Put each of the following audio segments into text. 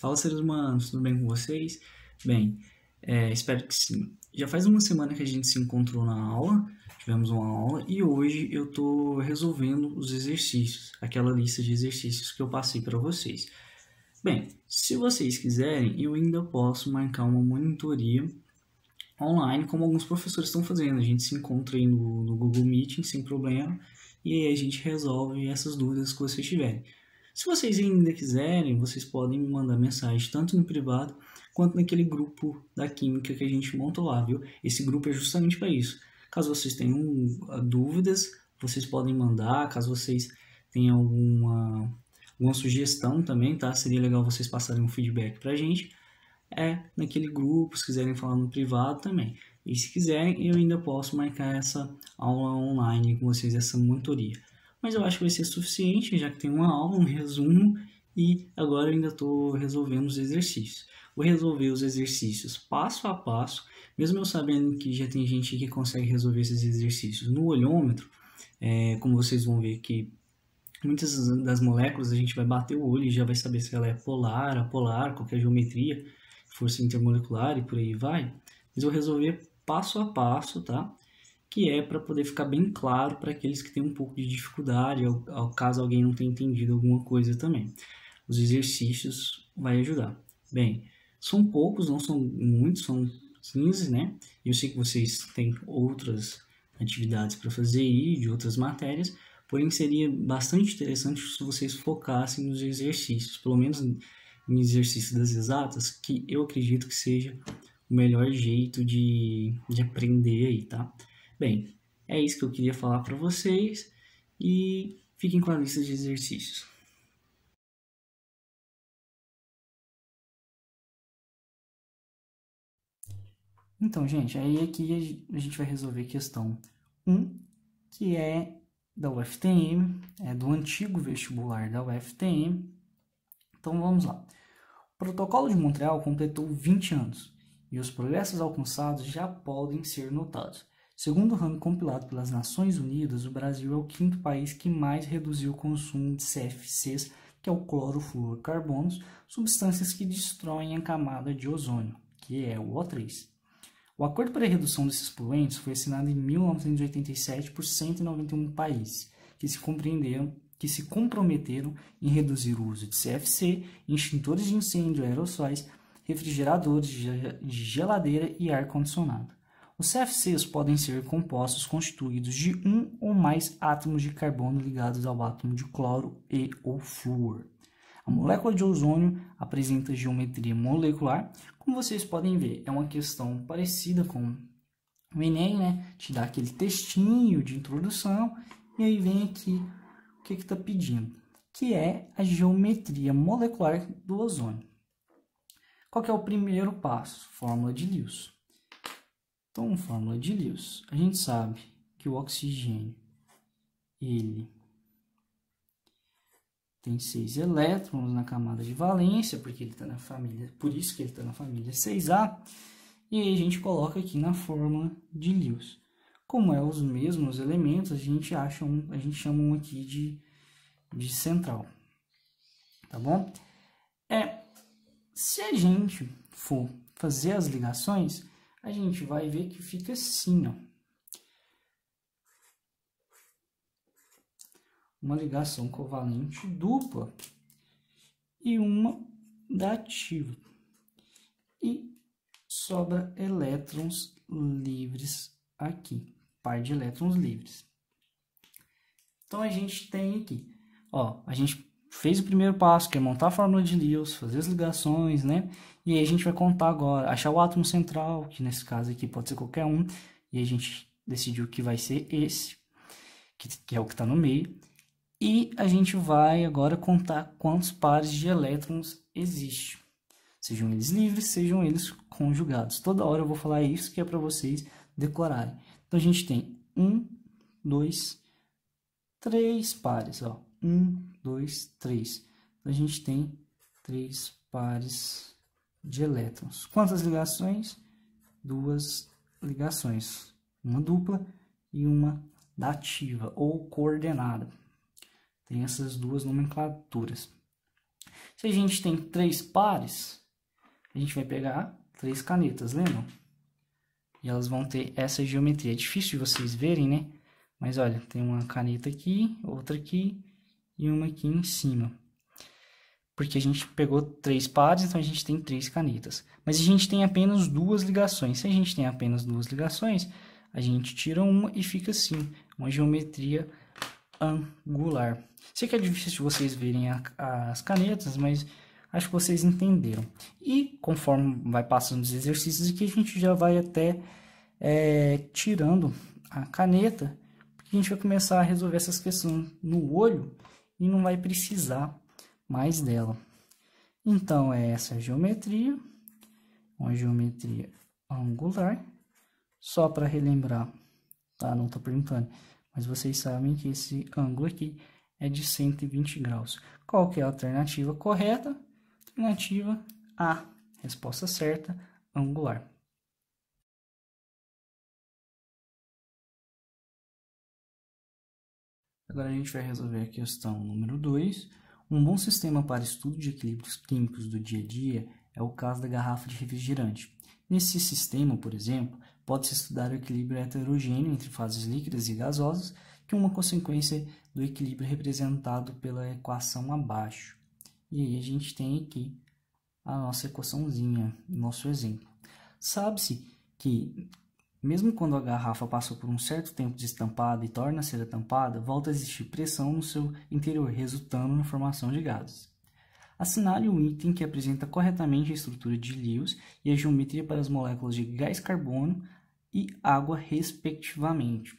Fala seres humanos, tudo bem com vocês? Bem, é, espero que sim. Já faz uma semana que a gente se encontrou na aula, tivemos uma aula, e hoje eu estou resolvendo os exercícios, aquela lista de exercícios que eu passei para vocês. Bem, se vocês quiserem, eu ainda posso marcar uma monitoria online, como alguns professores estão fazendo. A gente se encontra aí no, no Google Meeting sem problema, e aí a gente resolve essas dúvidas que vocês tiverem. Se vocês ainda quiserem, vocês podem me mandar mensagem tanto no privado quanto naquele grupo da química que a gente montou lá, viu? Esse grupo é justamente para isso. Caso vocês tenham ah, dúvidas, vocês podem mandar, caso vocês tenham alguma, alguma sugestão também, tá? Seria legal vocês passarem um feedback pra gente. É, naquele grupo, se quiserem falar no privado também. E se quiserem, eu ainda posso marcar essa aula online com vocês, essa mentoria mas eu acho que vai ser suficiente, já que tem uma aula, um resumo, e agora eu ainda estou resolvendo os exercícios. Vou resolver os exercícios passo a passo, mesmo eu sabendo que já tem gente que consegue resolver esses exercícios no olhômetro, é, como vocês vão ver que muitas das moléculas a gente vai bater o olho e já vai saber se ela é polar, apolar, qualquer geometria, força intermolecular e por aí vai. Mas eu vou resolver passo a passo, tá? que é para poder ficar bem claro para aqueles que têm um pouco de dificuldade, ao, ao, caso alguém não tenha entendido alguma coisa também. Os exercícios vai ajudar. Bem, são poucos, não são muitos, são 15, né? Eu sei que vocês têm outras atividades para fazer e de outras matérias, porém seria bastante interessante se vocês focassem nos exercícios, pelo menos em exercícios das exatas, que eu acredito que seja o melhor jeito de, de aprender aí, tá? Bem, é isso que eu queria falar para vocês e fiquem com a lista de exercícios. Então, gente, aí aqui é a gente vai resolver questão 1, que é da UFTM, é do antigo vestibular da UFTM. Então, vamos lá. O Protocolo de Montreal completou 20 anos e os progressos alcançados já podem ser notados. Segundo o ranking compilado pelas Nações Unidas, o Brasil é o quinto país que mais reduziu o consumo de CFCs, que é o clorofluorcarbonos, substâncias que destroem a camada de ozônio, que é o O3. O acordo para a redução desses poluentes foi assinado em 1987 por 191 países, que se compreenderam que se comprometeram em reduzir o uso de CFC, extintores de incêndio, aerossóis, refrigeradores, geladeira e ar-condicionado. Os CFCs podem ser compostos constituídos de um ou mais átomos de carbono ligados ao átomo de cloro e ou flúor. A molécula de ozônio apresenta geometria molecular. Como vocês podem ver, é uma questão parecida com o Enem, né? Te dá aquele textinho de introdução e aí vem aqui o que está pedindo, que é a geometria molecular do ozônio. Qual é o primeiro passo? Fórmula de Lewis. Então, fórmula de Lewis. A gente sabe que o oxigênio ele tem seis elétrons na camada de valência, porque ele está na família, por isso que ele está na família 6A. E aí a gente coloca aqui na fórmula de Lewis. Como é os mesmos elementos, a gente acha um, a gente chama um aqui de, de central. Tá bom? É, se a gente for fazer as ligações, a gente vai ver que fica assim, ó. Uma ligação covalente dupla e uma dativa. E sobra elétrons livres aqui, par de elétrons livres. Então a gente tem aqui, ó, a gente fez o primeiro passo, que é montar a fórmula de Lewis, fazer as ligações, né? E a gente vai contar agora, achar o átomo central, que nesse caso aqui pode ser qualquer um, e a gente decidiu que vai ser esse, que, que é o que está no meio. E a gente vai agora contar quantos pares de elétrons existem. Sejam eles livres, sejam eles conjugados. Toda hora eu vou falar isso que é para vocês decorarem. Então a gente tem um, dois, três pares. Ó. Um, dois, três. Então a gente tem três pares de elétrons. Quantas ligações? Duas ligações, uma dupla e uma dativa ou coordenada. Tem essas duas nomenclaturas. Se a gente tem três pares, a gente vai pegar três canetas, lembram? E elas vão ter essa geometria. É difícil de vocês verem, né? Mas olha, tem uma caneta aqui, outra aqui e uma aqui em cima porque a gente pegou três pares, então a gente tem três canetas. Mas a gente tem apenas duas ligações. Se a gente tem apenas duas ligações, a gente tira uma e fica assim, uma geometria angular. Sei que é difícil vocês verem a, as canetas, mas acho que vocês entenderam. E conforme vai passando os exercícios aqui, a gente já vai até é, tirando a caneta, porque a gente vai começar a resolver essas questões no olho e não vai precisar mais uhum. dela. Então, é essa geometria, uma geometria angular. Só para relembrar, tá? Não estou perguntando, mas vocês sabem que esse ângulo aqui é de 120 graus. Qual que é a alternativa correta? Alternativa A, resposta certa, angular. Agora a gente vai resolver a questão número 2, um bom sistema para estudo de equilíbrios químicos do dia a dia é o caso da garrafa de refrigerante. Nesse sistema, por exemplo, pode-se estudar o equilíbrio heterogêneo entre fases líquidas e gasosas, que é uma consequência do equilíbrio representado pela equação abaixo. E aí a gente tem aqui a nossa equaçãozinha, nosso exemplo. Sabe-se que mesmo quando a garrafa passou por um certo tempo de estampada e torna a ser tampada, volta a existir pressão no seu interior, resultando na formação de gases. Assinale um item que apresenta corretamente a estrutura de Lewis e a geometria para as moléculas de gás carbono e água, respectivamente.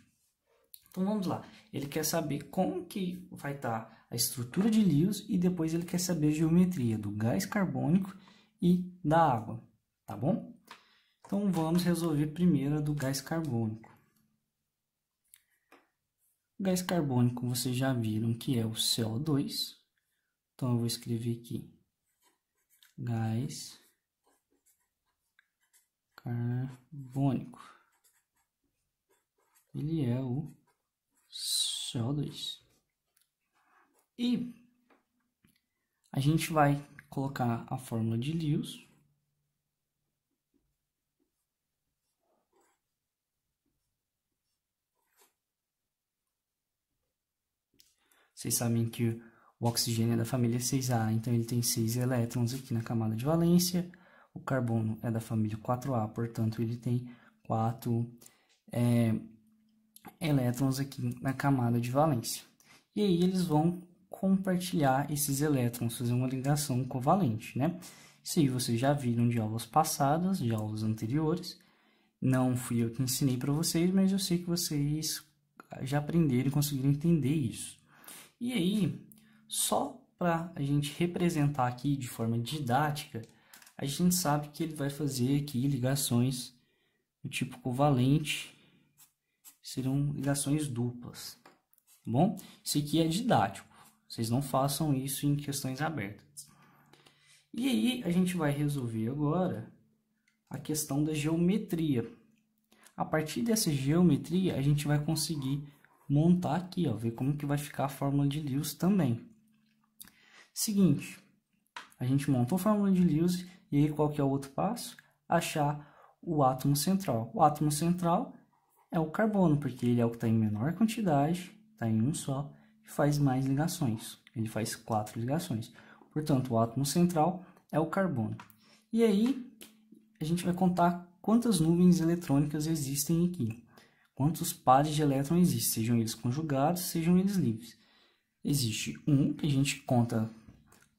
Então vamos lá. Ele quer saber como que vai estar tá a estrutura de Lewis e depois ele quer saber a geometria do gás carbônico e da água, tá bom? Então vamos resolver primeiro a do gás carbônico. O gás carbônico vocês já viram que é o CO2. Então eu vou escrever aqui gás carbônico. Ele é o CO2. E a gente vai colocar a fórmula de Lewis Vocês sabem que o oxigênio é da família 6A, então ele tem 6 elétrons aqui na camada de valência. O carbono é da família 4A, portanto, ele tem 4 é, elétrons aqui na camada de valência. E aí eles vão compartilhar esses elétrons, fazer uma ligação covalente, né? Isso aí vocês já viram de aulas passadas, de aulas anteriores. Não fui eu que ensinei para vocês, mas eu sei que vocês já aprenderam e conseguiram entender isso. E aí, só para a gente representar aqui de forma didática, a gente sabe que ele vai fazer aqui ligações do tipo covalente, serão ligações duplas, tá bom? Isso aqui é didático, vocês não façam isso em questões abertas. E aí, a gente vai resolver agora a questão da geometria. A partir dessa geometria, a gente vai conseguir montar aqui, ó, ver como que vai ficar a fórmula de Lewis também. Seguinte, a gente montou a fórmula de Lewis e aí qual que é o outro passo? Achar o átomo central. O átomo central é o carbono, porque ele é o que está em menor quantidade, está em um só, e faz mais ligações. Ele faz quatro ligações. Portanto, o átomo central é o carbono. E aí, a gente vai contar quantas nuvens eletrônicas existem aqui quantos pares de elétrons existem, sejam eles conjugados, sejam eles livres. Existe um, que a gente conta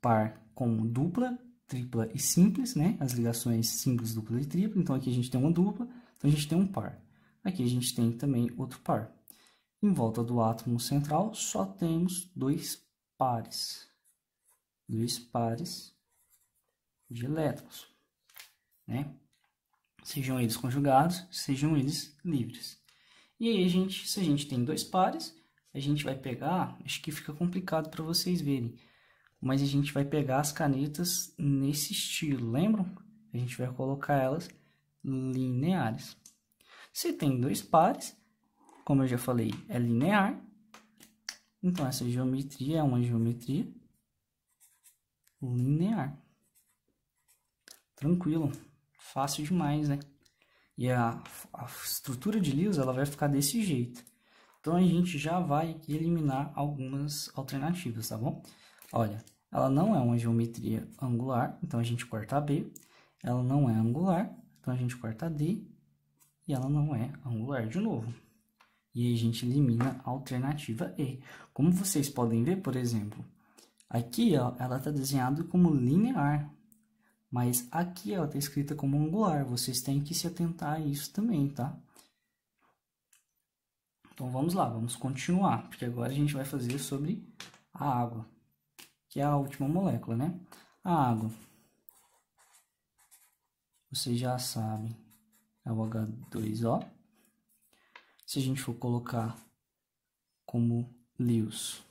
par como dupla, tripla e simples, né? As ligações simples, dupla e tripla. Então, aqui a gente tem uma dupla, então a gente tem um par. Aqui a gente tem também outro par. Em volta do átomo central, só temos dois pares. Dois pares de elétrons, né? Sejam eles conjugados, sejam eles livres. E aí, a gente, se a gente tem dois pares, a gente vai pegar, acho que fica complicado para vocês verem, mas a gente vai pegar as canetas nesse estilo, lembram? A gente vai colocar elas lineares. Se tem dois pares, como eu já falei, é linear, então essa geometria é uma geometria linear. Tranquilo, fácil demais, né? E a, a estrutura de Lewis ela vai ficar desse jeito. Então a gente já vai eliminar algumas alternativas, tá bom? Olha, ela não é uma geometria angular, então a gente corta B. Ela não é angular, então a gente corta D. E ela não é angular de novo. E aí a gente elimina a alternativa E. Como vocês podem ver, por exemplo, aqui ó, ela está desenhada como linear. Mas aqui ela está escrita como angular, vocês têm que se atentar a isso também, tá? Então vamos lá, vamos continuar, porque agora a gente vai fazer sobre a água, que é a última molécula, né? A água. Vocês já sabem, é o H2O. Se a gente for colocar como Lewis,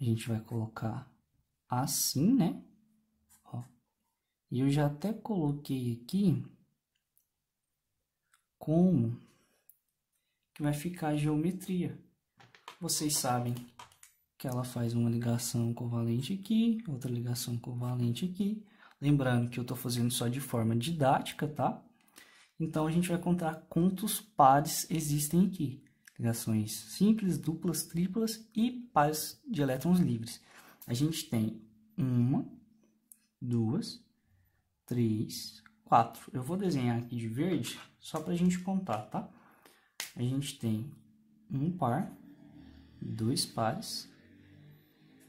a gente vai colocar assim, né? E eu já até coloquei aqui como que vai ficar a geometria. Vocês sabem que ela faz uma ligação covalente aqui, outra ligação covalente aqui. Lembrando que eu estou fazendo só de forma didática, tá? Então, a gente vai contar quantos pares existem aqui. Ligações simples, duplas, triplas e pares de elétrons livres. A gente tem uma, duas, três, quatro. Eu vou desenhar aqui de verde só para a gente contar, tá? A gente tem um par, dois pares,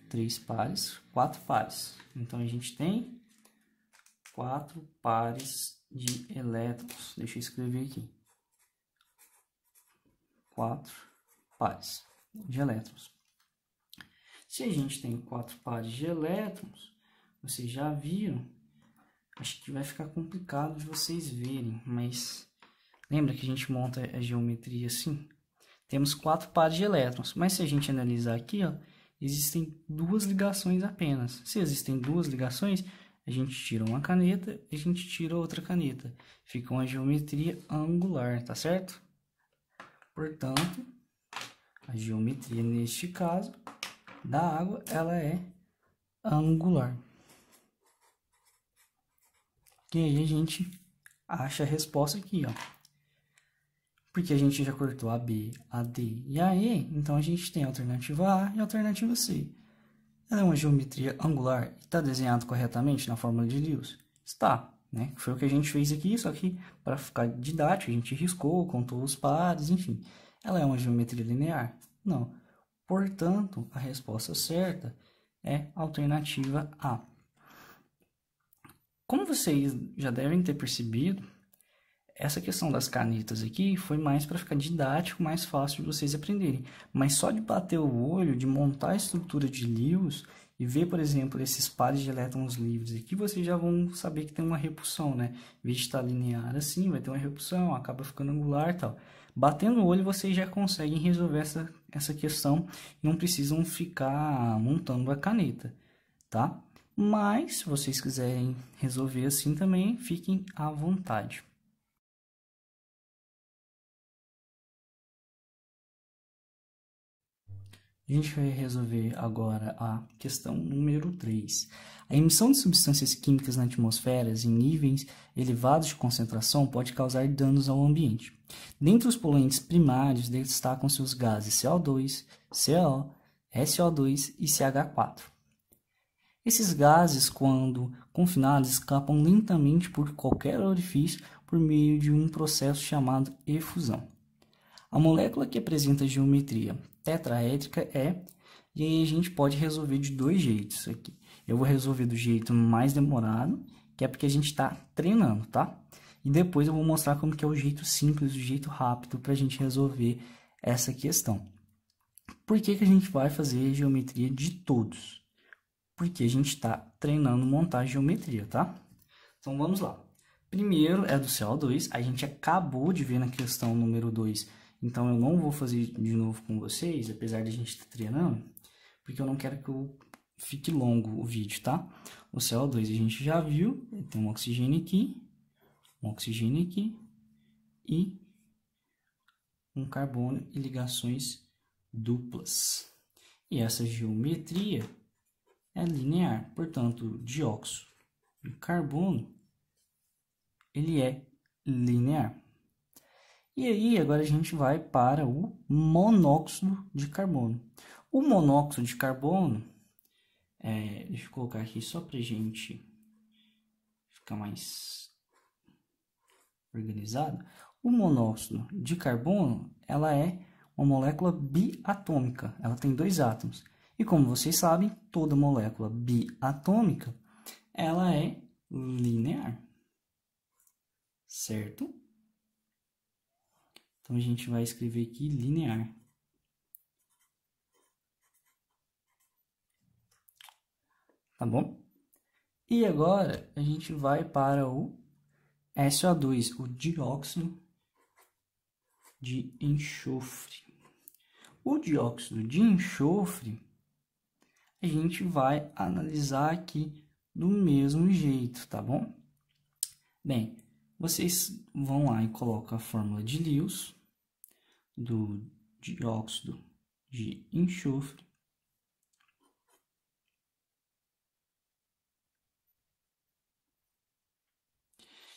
três pares, quatro pares. Então, a gente tem quatro pares de elétrons. Deixa eu escrever aqui. Quatro pares de elétrons. Se a gente tem quatro pares de elétrons, vocês já viram Acho que vai ficar complicado de vocês verem, mas lembra que a gente monta a geometria assim? Temos quatro pares de elétrons, mas se a gente analisar aqui, ó, existem duas ligações apenas. Se existem duas ligações, a gente tira uma caneta e a gente tira outra caneta. Fica uma geometria angular, tá certo? Portanto, a geometria neste caso da água, ela é angular. E aí a gente acha a resposta aqui, ó. Porque a gente já cortou a B, a D e a E, então a gente tem a alternativa A e a alternativa C. Ela é uma geometria angular e está desenhada corretamente na fórmula de Lewis? Está, né? Foi o que a gente fez aqui, só que para ficar didático, a gente riscou, contou os pares, enfim. Ela é uma geometria linear? Não. Portanto, a resposta certa é alternativa A. Como vocês já devem ter percebido, essa questão das canetas aqui foi mais para ficar didático, mais fácil de vocês aprenderem. Mas só de bater o olho, de montar a estrutura de Lewis e ver, por exemplo, esses pares de elétrons livres aqui, vocês já vão saber que tem uma repulsão, né? Em vez de estar tá linear assim, vai ter uma repulsão, acaba ficando angular e tal. Batendo o olho, vocês já conseguem resolver essa, essa questão e não precisam ficar montando a caneta, tá? Mas, se vocês quiserem resolver assim também, fiquem à vontade. A gente vai resolver agora a questão número 3. A emissão de substâncias químicas na atmosfera em níveis elevados de concentração pode causar danos ao ambiente. Dentre os poluentes primários destacam-se os gases CO2, CO, SO2 e CH4. Esses gases, quando confinados, escapam lentamente por qualquer orifício por meio de um processo chamado efusão. A molécula que apresenta geometria tetraédrica é, e aí a gente pode resolver de dois jeitos aqui. Eu vou resolver do jeito mais demorado, que é porque a gente está treinando, tá? E depois eu vou mostrar como que é o jeito simples, o jeito rápido para a gente resolver essa questão. Por que, que a gente vai fazer geometria de todos? porque a gente está treinando montar geometria, tá? Então vamos lá. Primeiro é do CO2, a gente acabou de ver na questão número 2, então eu não vou fazer de novo com vocês, apesar de a gente estar tá treinando, porque eu não quero que eu fique longo o vídeo, tá? O CO2 a gente já viu, tem um oxigênio aqui, um oxigênio aqui e um carbono e ligações duplas. E essa geometria é linear, portanto, dióxido de carbono ele é linear. E aí, agora a gente vai para o monóxido de carbono. O monóxido de carbono, é, deixa eu colocar aqui só para gente ficar mais organizado. O monóxido de carbono, ela é uma molécula biatômica, ela tem dois átomos. E como vocês sabem, toda molécula biatômica ela é linear. Certo? Então a gente vai escrever aqui linear. Tá bom? E agora a gente vai para o SO2, o dióxido de enxofre. O dióxido de enxofre a gente vai analisar aqui do mesmo jeito, tá bom? Bem, vocês vão lá e colocam a fórmula de Lewis do dióxido de enxofre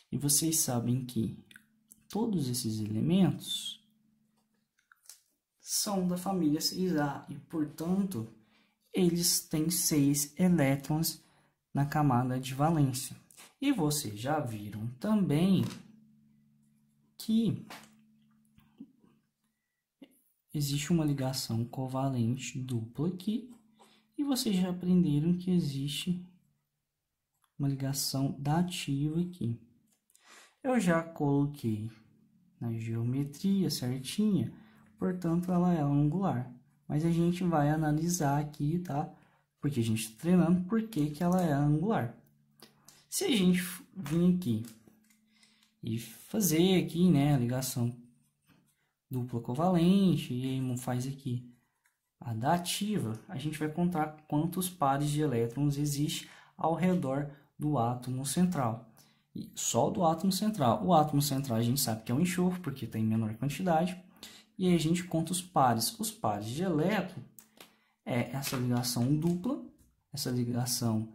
E vocês sabem que todos esses elementos são da família 6A e, portanto, eles têm seis elétrons na camada de valência. E vocês já viram também que existe uma ligação covalente dupla aqui, e vocês já aprenderam que existe uma ligação dativa aqui. Eu já coloquei na geometria certinha, portanto, ela é angular mas a gente vai analisar aqui, tá? Porque a gente está treinando, por que ela é angular. Se a gente vir aqui e fazer aqui, né, a ligação dupla covalente, e aí faz aqui a dativa, a gente vai contar quantos pares de elétrons existe ao redor do átomo central. E só do átomo central. O átomo central a gente sabe que é um enxofre, porque tem tá menor quantidade. E aí a gente conta os pares. Os pares de elétron é essa ligação dupla, essa ligação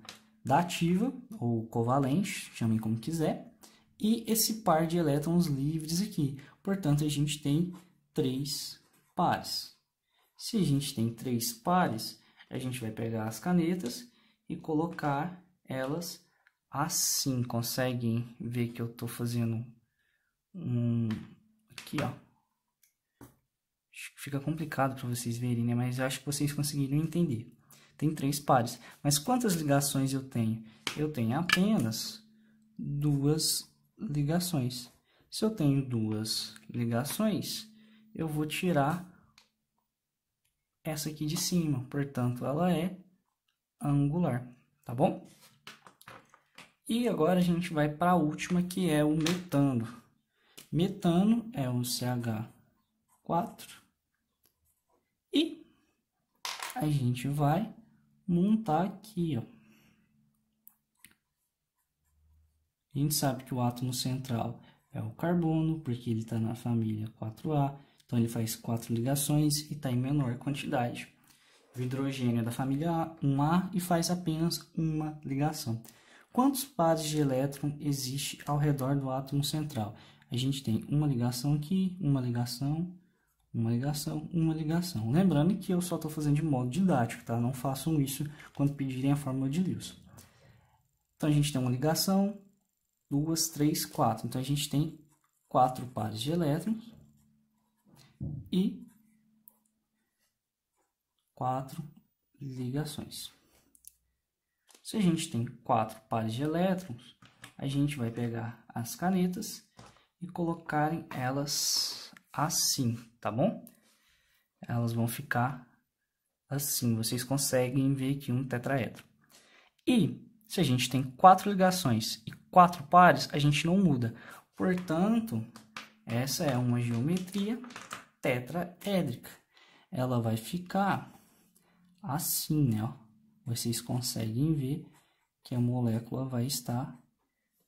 dativa ou covalente, chamem como quiser, e esse par de elétrons livres aqui. Portanto, a gente tem três pares. Se a gente tem três pares, a gente vai pegar as canetas e colocar elas assim. Conseguem ver que eu estou fazendo um aqui, ó fica complicado para vocês verem, né? Mas eu acho que vocês conseguiram entender. Tem três pares. Mas quantas ligações eu tenho? Eu tenho apenas duas ligações. Se eu tenho duas ligações, eu vou tirar essa aqui de cima. Portanto, ela é angular, tá bom? E agora a gente vai para a última, que é o metano. Metano é um CH4 e a gente vai montar aqui, ó. A gente sabe que o átomo central é o carbono, porque ele está na família 4A, então ele faz quatro ligações e está em menor quantidade. O hidrogênio é da família 1A e faz apenas uma ligação. Quantos pares de elétron existe ao redor do átomo central? A gente tem uma ligação aqui, uma ligação, uma ligação, uma ligação. Lembrando que eu só estou fazendo de modo didático, tá? Não façam isso quando pedirem a fórmula de Lewis. Então a gente tem uma ligação, duas, três, quatro. Então a gente tem quatro pares de elétrons e quatro ligações. Se a gente tem quatro pares de elétrons, a gente vai pegar as canetas e colocarem elas assim, tá bom? Elas vão ficar assim, vocês conseguem ver aqui um é tetraedro. E se a gente tem quatro ligações e quatro pares, a gente não muda. Portanto, essa é uma geometria tetraédrica. Ela vai ficar assim, né? Ó. Vocês conseguem ver que a molécula vai estar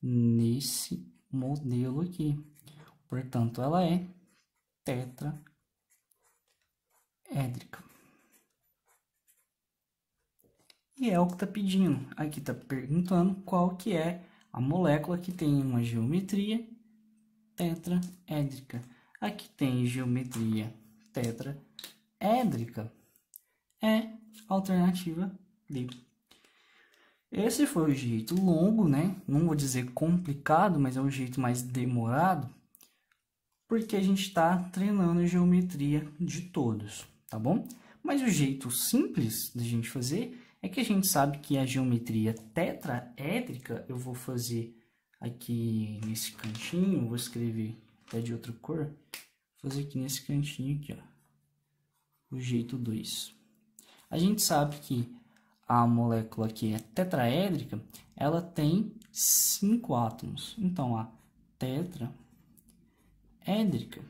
nesse modelo aqui. Portanto, ela é tetraédrica. E é o que está pedindo. Aqui está perguntando qual que é a molécula que tem uma geometria tetraédrica. Aqui tem geometria tetraédrica. É alternativa D. Esse foi o jeito longo, né? Não vou dizer complicado, mas é um jeito mais demorado porque a gente está treinando a geometria de todos, tá bom? Mas o jeito simples da gente fazer é que a gente sabe que a geometria tetraédrica, eu vou fazer aqui nesse cantinho, vou escrever até de outra cor, vou fazer aqui nesse cantinho aqui, ó, o jeito 2. A gente sabe que a molécula que é tetraédrica, ela tem cinco átomos. Então, a tetra édrica,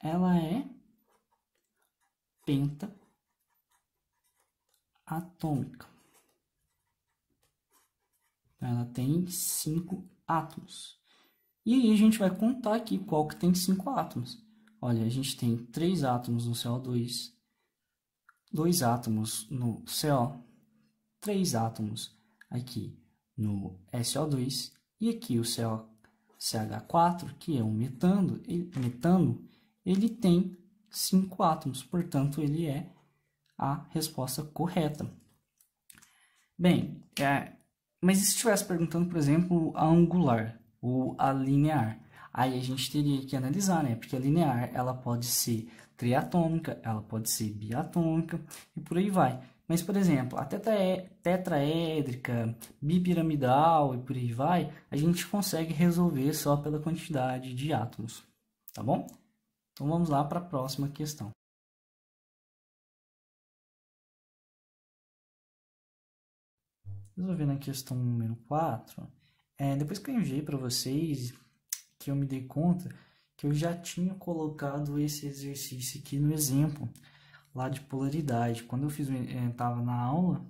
ela é penta atômica. Ela tem cinco átomos. E aí a gente vai contar aqui qual que tem cinco átomos. Olha, a gente tem três átomos no CO2, dois átomos no CO, três átomos aqui no SO2 e aqui o CO CH4, que é um metano, ele, metano, ele tem cinco átomos, portanto, ele é a resposta correta. Bem, é, mas e se estivesse perguntando, por exemplo, a angular ou a linear? Aí a gente teria que analisar, né? Porque a linear, ela pode ser triatômica, ela pode ser biatômica e por aí vai. Mas, por exemplo, a é, tetraédrica, bipiramidal e por aí vai, a gente consegue resolver só pela quantidade de átomos, tá bom? Então vamos lá para a próxima questão. Resolvendo a questão número 4, é, depois que eu enviei para vocês, que eu me dei conta que eu já tinha colocado esse exercício aqui no exemplo lá de polaridade. Quando eu fiz estava eh, na aula,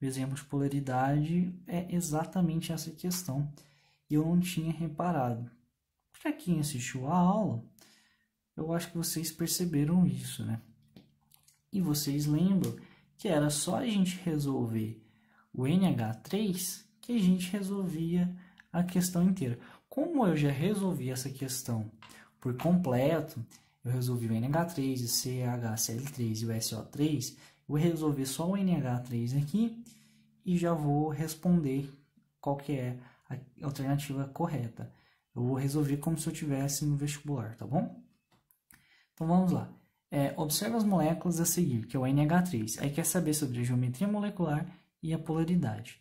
o exemplo de polaridade é exatamente essa questão e eu não tinha reparado. Para quem assistiu a aula, eu acho que vocês perceberam isso, né? E vocês lembram que era só a gente resolver o NH3 que a gente resolvia a questão inteira. Como eu já resolvi essa questão por completo eu resolvi o NH3, o CHCl3 e o SO3, vou resolver só o NH3 aqui e já vou responder qual que é a alternativa correta. Eu vou resolver como se eu tivesse no vestibular, tá bom? Então vamos lá. É, observa as moléculas a seguir, que é o NH3. Aí quer saber sobre a geometria molecular e a polaridade.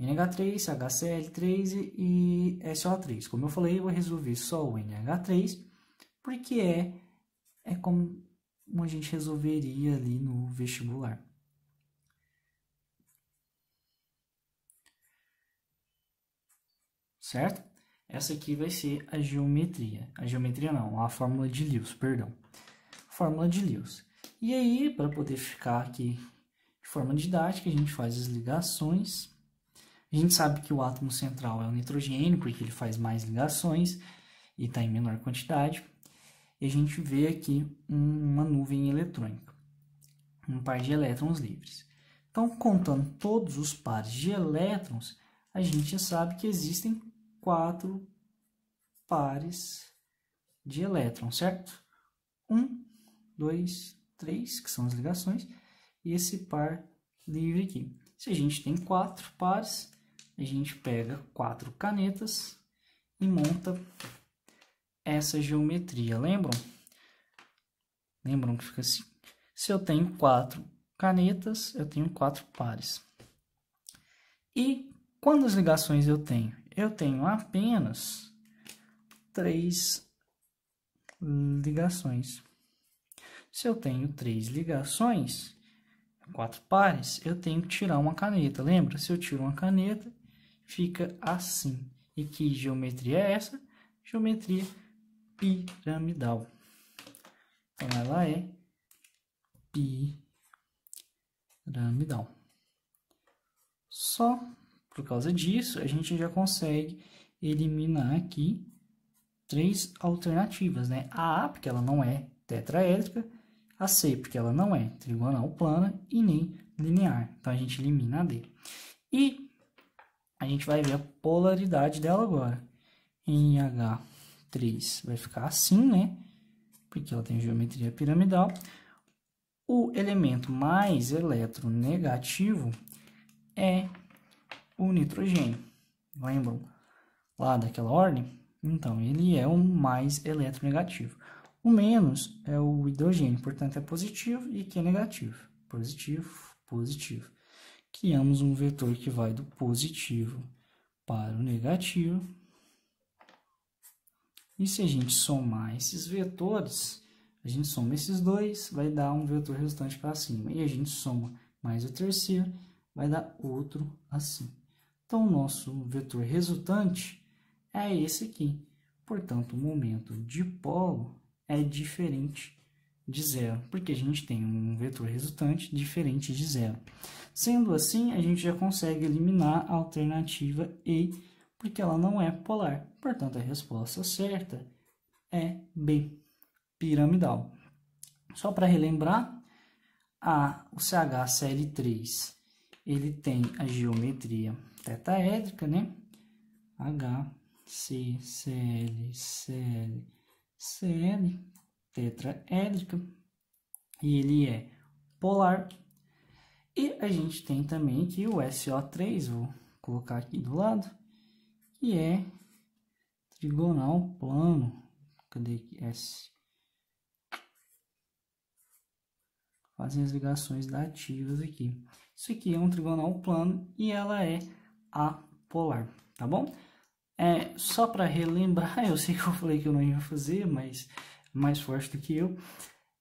NH3, HCl3 e SO3. Como eu falei, eu vou resolver só o NH3, porque é é como a gente resolveria ali no vestibular. Certo? Essa aqui vai ser a geometria. A geometria não, a fórmula de Lewis, perdão. Fórmula de Lewis. E aí, para poder ficar aqui de forma didática, a gente faz as ligações. A gente sabe que o átomo central é o nitrogênio, porque ele faz mais ligações e está em menor quantidade e a gente vê aqui uma nuvem eletrônica, um par de elétrons livres. Então, contando todos os pares de elétrons, a gente sabe que existem quatro pares de elétrons, certo? Um, dois, três, que são as ligações, e esse par livre aqui. Se a gente tem quatro pares, a gente pega quatro canetas e monta essa geometria, lembram? Lembram que fica assim? Se eu tenho quatro canetas, eu tenho quatro pares. E quantas ligações eu tenho? Eu tenho apenas três ligações. Se eu tenho três ligações, quatro pares, eu tenho que tirar uma caneta. Lembra? Se eu tiro uma caneta, fica assim. E que geometria é essa? Geometria piramidal. Então, ela é piramidal. Só por causa disso, a gente já consegue eliminar aqui três alternativas, né? A A, porque ela não é tetraédrica, a C, porque ela não é trigonal plana e nem linear. Então, a gente elimina a D. E a gente vai ver a polaridade dela agora. Em H 3 vai ficar assim, né? Porque ela tem geometria piramidal. O elemento mais eletronegativo é o nitrogênio. Lembram lá daquela ordem? Então, ele é o mais eletronegativo. O menos é o hidrogênio, portanto, é positivo e que é negativo. Positivo, positivo. Criamos um vetor que vai do positivo para o negativo, e se a gente somar esses vetores, a gente soma esses dois, vai dar um vetor restante para cima. E a gente soma mais o terceiro, vai dar outro assim. Então, o nosso vetor resultante é esse aqui. Portanto, o momento dipolo é diferente de zero, porque a gente tem um vetor resultante diferente de zero. Sendo assim, a gente já consegue eliminar a alternativa E, porque ela não é polar. Portanto, a resposta certa é B, piramidal. Só para relembrar, a, o CHCl3 ele tem a geometria tetraédrica, né? HCClClCl tetraédrica e ele é polar. E a gente tem também aqui o SO3, vou colocar aqui do lado, que é trigonal plano. Cadê aqui? S. Fazem as ligações dativas aqui. Isso aqui é um trigonal plano e ela é apolar, tá bom? É, só para relembrar, eu sei que eu falei que eu não ia fazer, mas mais forte do que eu.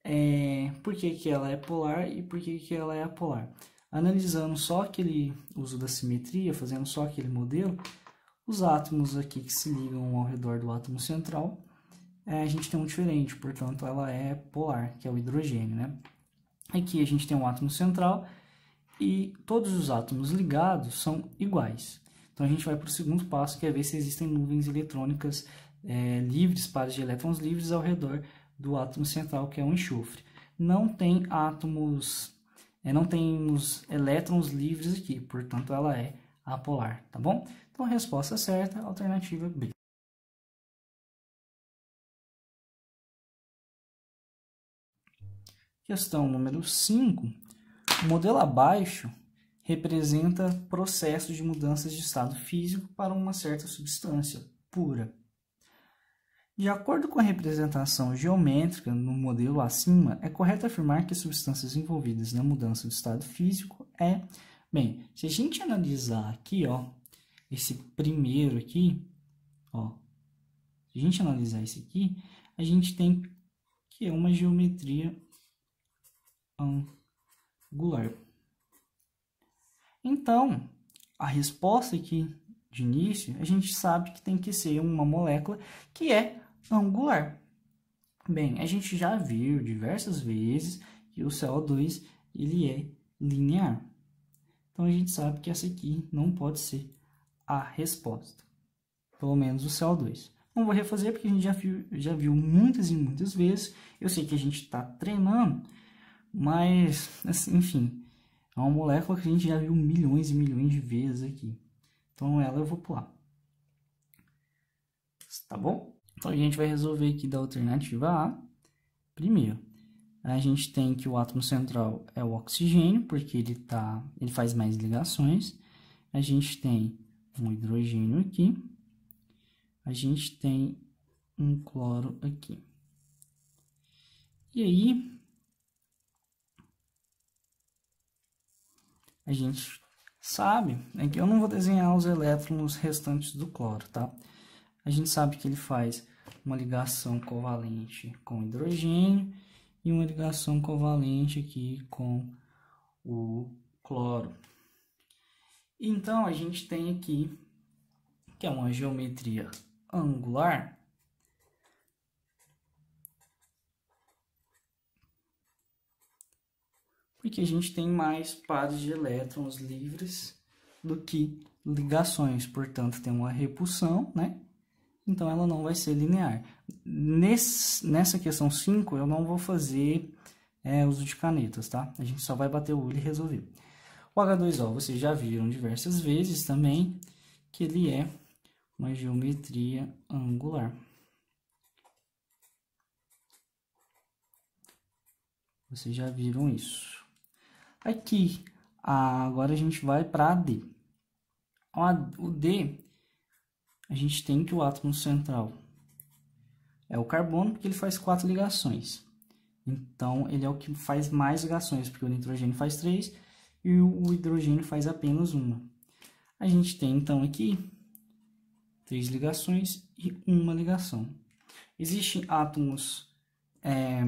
É, por que, que ela é polar e por que, que ela é apolar? Analisando só aquele uso da simetria, fazendo só aquele modelo, os átomos aqui que se ligam ao redor do átomo central, é, a gente tem um diferente, portanto ela é polar, que é o hidrogênio, né? Aqui a gente tem um átomo central e todos os átomos ligados são iguais. Então a gente vai para o segundo passo, que é ver se existem nuvens eletrônicas é, livres, pares de elétrons livres ao redor do átomo central, que é o enxofre. Não tem átomos, é, não temos elétrons livres aqui, portanto ela é apolar, tá bom? Então, a resposta certa, alternativa B. Questão número 5. O modelo abaixo representa processos de mudanças de estado físico para uma certa substância pura. De acordo com a representação geométrica no modelo acima, é correto afirmar que as substâncias envolvidas na mudança de estado físico é. Bem, se a gente analisar aqui, ó, esse primeiro aqui, ó, se a gente analisar esse aqui, a gente tem que é uma geometria angular. Então, a resposta aqui de início, a gente sabe que tem que ser uma molécula que é angular. Bem, a gente já viu diversas vezes que o CO2 ele é linear. Então, a gente sabe que essa aqui não pode ser a resposta. Pelo menos o CO2. Não vou refazer porque a gente já viu, já viu muitas e muitas vezes. Eu sei que a gente está treinando, mas, assim, enfim, é uma molécula que a gente já viu milhões e milhões de vezes aqui. Então ela eu vou pular. Tá bom? Então a gente vai resolver aqui da alternativa A. Primeiro, a gente tem que o átomo central é o oxigênio, porque ele, tá, ele faz mais ligações. A gente tem um hidrogênio aqui, a gente tem um cloro aqui. E aí, a gente sabe, é que eu não vou desenhar os elétrons restantes do cloro, tá? A gente sabe que ele faz uma ligação covalente com hidrogênio e uma ligação covalente aqui com o cloro. Então a gente tem aqui, que é uma geometria angular, porque a gente tem mais pares de elétrons livres do que ligações, portanto tem uma repulsão, né? Então ela não vai ser linear. Nesse, nessa questão 5 eu não vou fazer é, uso de canetas, tá? A gente só vai bater o olho e resolver. O H2O vocês já viram diversas vezes também que ele é uma geometria angular. Vocês já viram isso. Aqui, agora a gente vai para D. O D, a gente tem que o átomo central é o carbono, porque ele faz quatro ligações. Então, ele é o que faz mais ligações, porque o nitrogênio faz três, e o hidrogênio faz apenas uma. A gente tem então aqui três ligações e uma ligação. Existem átomos é,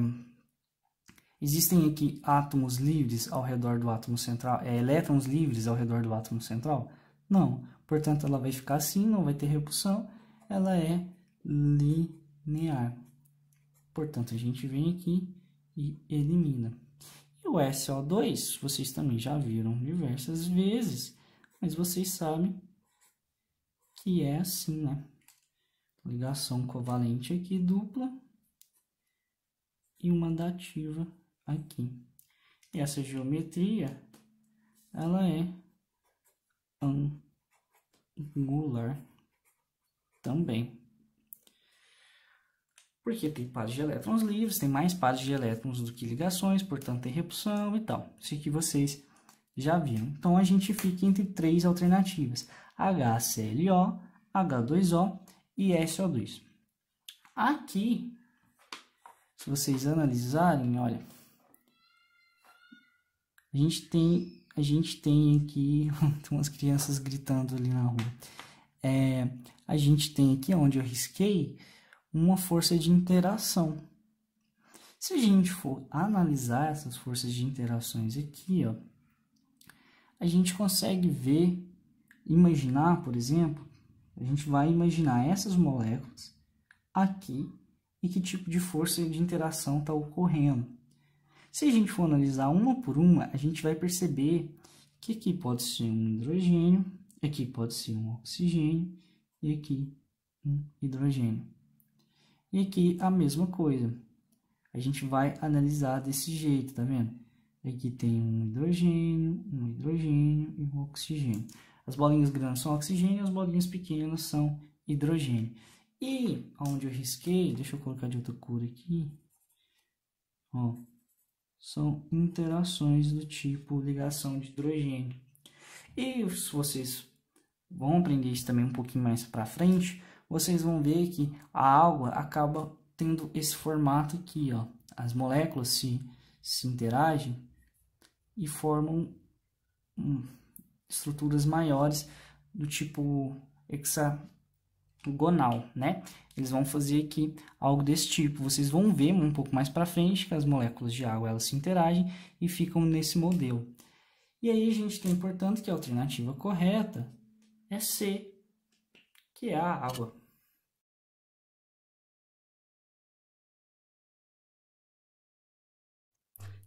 existem aqui átomos livres ao redor do átomo central, é, elétrons livres ao redor do átomo central? Não. Portanto, ela vai ficar assim, não vai ter repulsão, ela é linear. Portanto, a gente vem aqui e elimina. E o SO2, vocês também já viram diversas vezes, mas vocês sabem que é assim, né? Ligação covalente aqui dupla e uma dativa aqui. E essa geometria, ela é angular também porque tem pares de elétrons livres, tem mais pares de elétrons do que ligações, portanto tem repulsão e tal. Isso que vocês já viram. Então a gente fica entre três alternativas: HClO, H2O e SO2. Aqui, se vocês analisarem, olha, a gente tem a gente tem aqui tem umas crianças gritando ali na rua. É, a gente tem aqui onde eu risquei uma força de interação. Se a gente for analisar essas forças de interações aqui, ó, a gente consegue ver, imaginar, por exemplo, a gente vai imaginar essas moléculas aqui e que tipo de força de interação está ocorrendo. Se a gente for analisar uma por uma, a gente vai perceber que aqui pode ser um hidrogênio, aqui pode ser um oxigênio e aqui um hidrogênio. E aqui a mesma coisa. A gente vai analisar desse jeito, tá vendo? Aqui tem um hidrogênio, um hidrogênio e um oxigênio. As bolinhas grandes são oxigênio, as bolinhas pequenas são hidrogênio. E onde eu risquei, deixa eu colocar de outra cor aqui. Ó, são interações do tipo ligação de hidrogênio. E se vocês vão aprender isso também um pouquinho mais para frente, vocês vão ver que a água acaba tendo esse formato aqui, ó. As moléculas se, se interagem e formam hum, estruturas maiores do tipo hexagonal, né? Eles vão fazer aqui algo desse tipo. Vocês vão ver um pouco mais para frente que as moléculas de água elas se interagem e ficam nesse modelo. E aí a gente tem, portanto, que a alternativa correta é C, que é a água.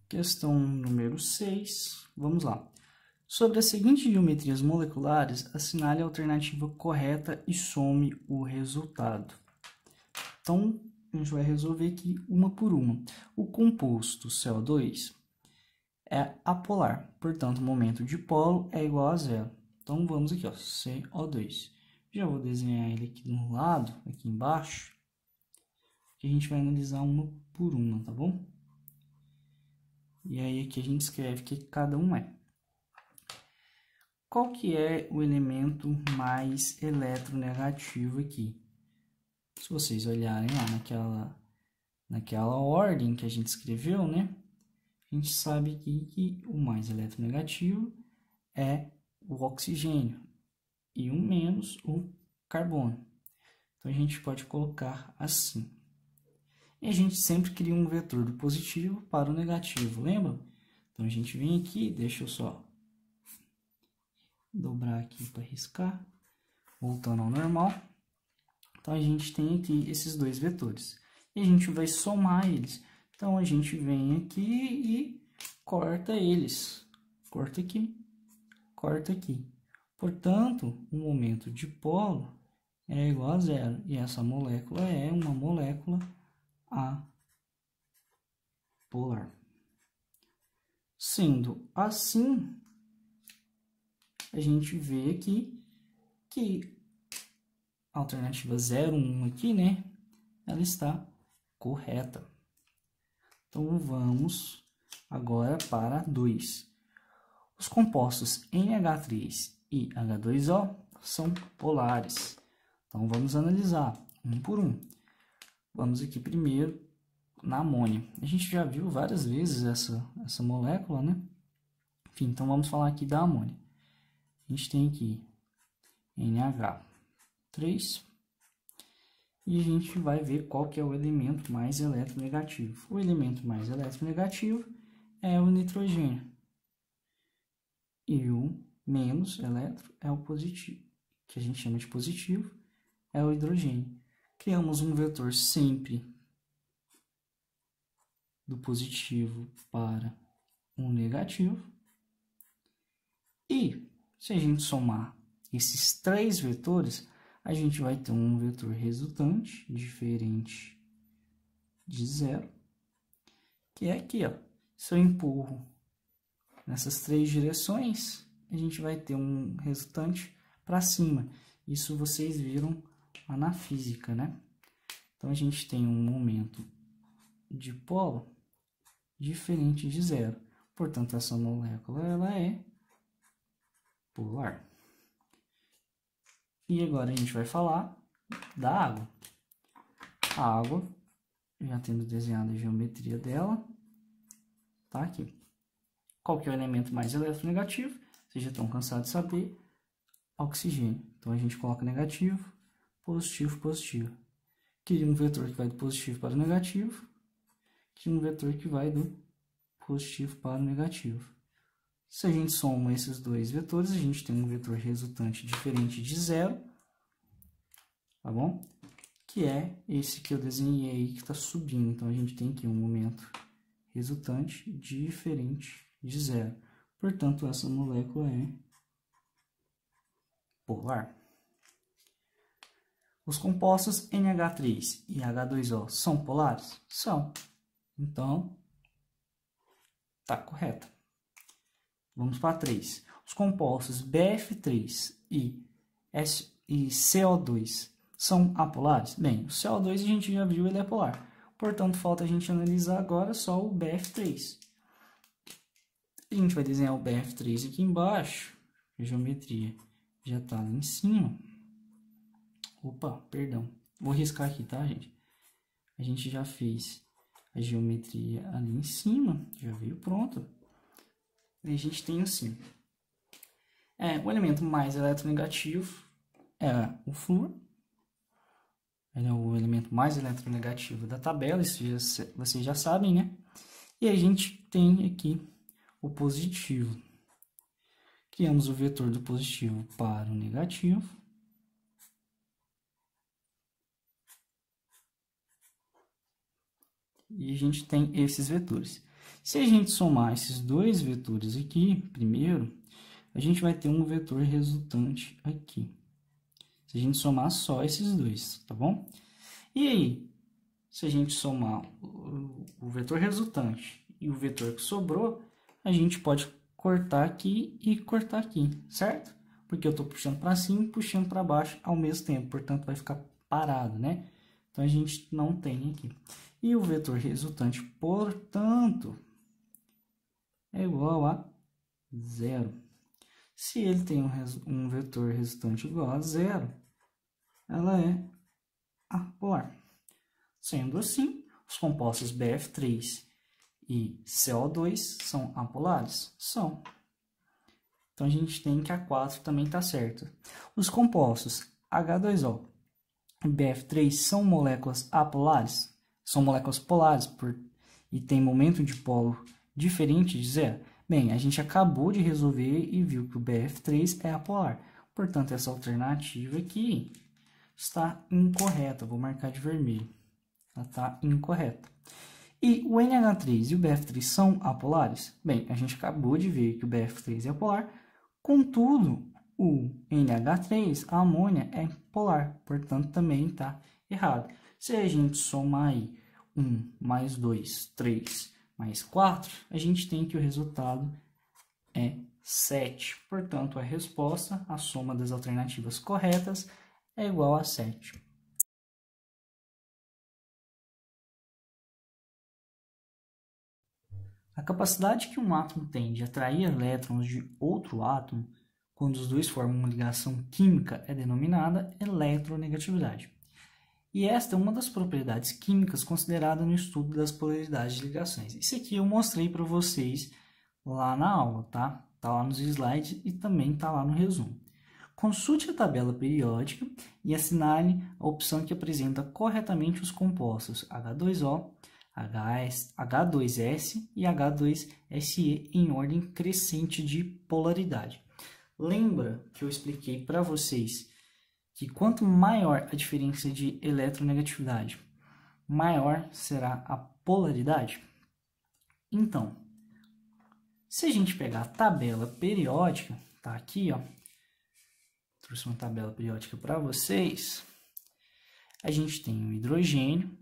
Questão número 6, vamos lá. Sobre as seguintes geometrias moleculares, assinale a alternativa correta e some o resultado. Então, a gente vai resolver aqui uma por uma. O composto CO2 é apolar, portanto, o momento dipolo é igual a zero. Então, vamos aqui, ó, CO2. Já vou desenhar ele aqui do lado, aqui embaixo, e a gente vai analisar uma por uma, tá bom? E aí aqui é a gente escreve o que cada um é. Qual que é o elemento mais eletronegativo aqui? Se vocês olharem lá naquela, naquela ordem que a gente escreveu, né? A gente sabe aqui que o mais eletronegativo é o oxigênio e o menos o carbono. Então a gente pode colocar assim. E a gente sempre cria um vetor do positivo para o negativo, lembra? Então a gente vem aqui, deixa eu só dobrar aqui para riscar, voltando ao normal. Então a gente tem aqui esses dois vetores. E a gente vai somar eles. Então a gente vem aqui e corta eles. Corta aqui, corta aqui. Portanto, o momento dipolo é igual a zero. E essa molécula é uma molécula a polar. Sendo assim, a gente vê aqui que a alternativa 01 aqui, né, ela está correta. Então, vamos agora para 2. Os compostos NH3 e H2O são polares. Então, vamos analisar um por um. Vamos aqui primeiro na amônia. A gente já viu várias vezes essa, essa molécula, né? Enfim, então vamos falar aqui da amônia. A gente tem aqui NH3 e a gente vai ver qual que é o elemento mais eletronegativo. O elemento mais eletronegativo é o nitrogênio e o menos elétron é o positivo, que a gente chama de positivo, é o hidrogênio criamos um vetor sempre do positivo para um negativo. E se a gente somar esses três vetores, a gente vai ter um vetor resultante diferente de zero, que é aqui, ó. Se eu empurro nessas três direções, a gente vai ter um resultante para cima. Isso vocês viram lá na física, né? Então a gente tem um momento de polo diferente de zero. Portanto, essa molécula ela é polar. E agora a gente vai falar da água. A água, já tendo desenhado a geometria dela, tá aqui. Qual que é o elemento mais eletronegativo? Vocês já estão cansados de saber. Oxigênio. Então a gente coloca negativo positivo, positivo. Cria um vetor que vai do positivo para o negativo. Cria um vetor que vai do positivo para o negativo. Se a gente soma esses dois vetores, a gente tem um vetor resultante diferente de zero, tá bom? Que é esse que eu desenhei aí que está subindo. Então, a gente tem aqui um momento resultante diferente de zero. Portanto, essa molécula é polar. Os compostos NH3 e H2O são polares? São. Então, está correto. Vamos para 3. Os compostos BF3 e, S e CO2 são apolares? Bem, o CO2 a gente já viu, ele é polar. Portanto, falta a gente analisar agora só o BF3. A gente vai desenhar o BF3 aqui embaixo. A geometria já está lá em cima. Opa, perdão. Vou riscar aqui, tá, gente? A gente já fez a geometria ali em cima, já veio pronto. E a gente tem assim. É, o elemento mais eletronegativo é o flúor. Ele é o elemento mais eletronegativo da tabela, isso já, vocês já sabem, né? E a gente tem aqui o positivo. Criamos o vetor do positivo para o negativo. e a gente tem esses vetores. Se a gente somar esses dois vetores aqui, primeiro, a gente vai ter um vetor resultante aqui. Se a gente somar só esses dois, tá bom? E aí, se a gente somar o vetor resultante e o vetor que sobrou, a gente pode cortar aqui e cortar aqui, certo? Porque eu estou puxando para cima e puxando para baixo ao mesmo tempo, portanto vai ficar parado, né? Então, a gente não tem aqui. E o vetor resultante, portanto, é igual a zero. Se ele tem um, um vetor resultante igual a zero, ela é apolar. Sendo assim, os compostos BF3 e CO2 são apolares? São. Então, a gente tem que A4 também está certo. Os compostos H2O BF3 são moléculas apolares? São moléculas polares por, e tem momento de polo diferente de zero? Bem, a gente acabou de resolver e viu que o BF3 é apolar. Portanto, essa alternativa aqui está incorreta. Vou marcar de vermelho. Ela está incorreta. E o NH3 e o BF3 são apolares? Bem, a gente acabou de ver que o BF3 é apolar. Contudo, o NH3, a amônia é polar, portanto também está errado. Se a gente somar aí 1 mais 2, 3 mais 4, a gente tem que o resultado é 7. Portanto, a resposta, a soma das alternativas corretas, é igual a 7. A capacidade que um átomo tem de atrair elétrons de outro átomo quando os dois formam uma ligação química, é denominada eletronegatividade. E esta é uma das propriedades químicas considerada no estudo das polaridades de ligações. Isso aqui eu mostrei para vocês lá na aula, tá? Tá lá nos slides e também tá lá no resumo. Consulte a tabela periódica e assinale a opção que apresenta corretamente os compostos H2O, H2S e H2SE em ordem crescente de polaridade. Lembra que eu expliquei para vocês que quanto maior a diferença de eletronegatividade, maior será a polaridade? Então, se a gente pegar a tabela periódica, tá aqui, ó. Trouxe uma tabela periódica para vocês. A gente tem o hidrogênio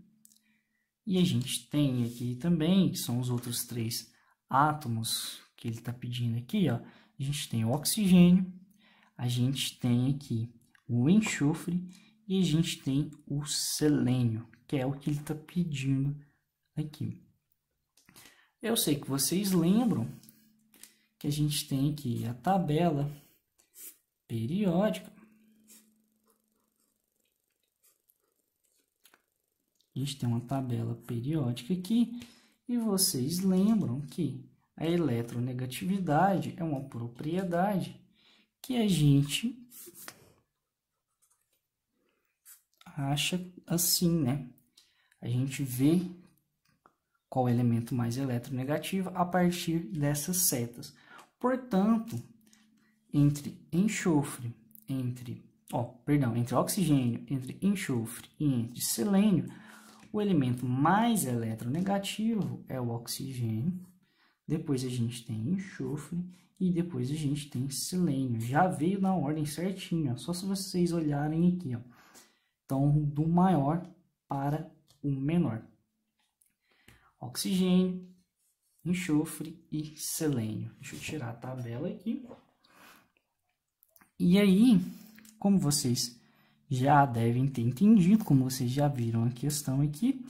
e a gente tem aqui também, que são os outros três átomos que ele está pedindo aqui, ó a gente tem o oxigênio, a gente tem aqui o enxofre e a gente tem o selênio, que é o que ele está pedindo aqui. Eu sei que vocês lembram que a gente tem aqui a tabela periódica. A gente tem uma tabela periódica aqui e vocês lembram que a eletronegatividade é uma propriedade que a gente acha assim, né? A gente vê qual o elemento mais eletronegativo a partir dessas setas. Portanto, entre enxofre, entre, ó, perdão, entre oxigênio, entre enxofre e entre selênio, o elemento mais eletronegativo é o oxigênio depois a gente tem enxofre e depois a gente tem selênio. Já veio na ordem certinha só se vocês olharem aqui, ó. Então, do maior para o menor. Oxigênio, enxofre e selênio. Deixa eu tirar a tabela aqui. E aí, como vocês já devem ter entendido, como vocês já viram a questão aqui,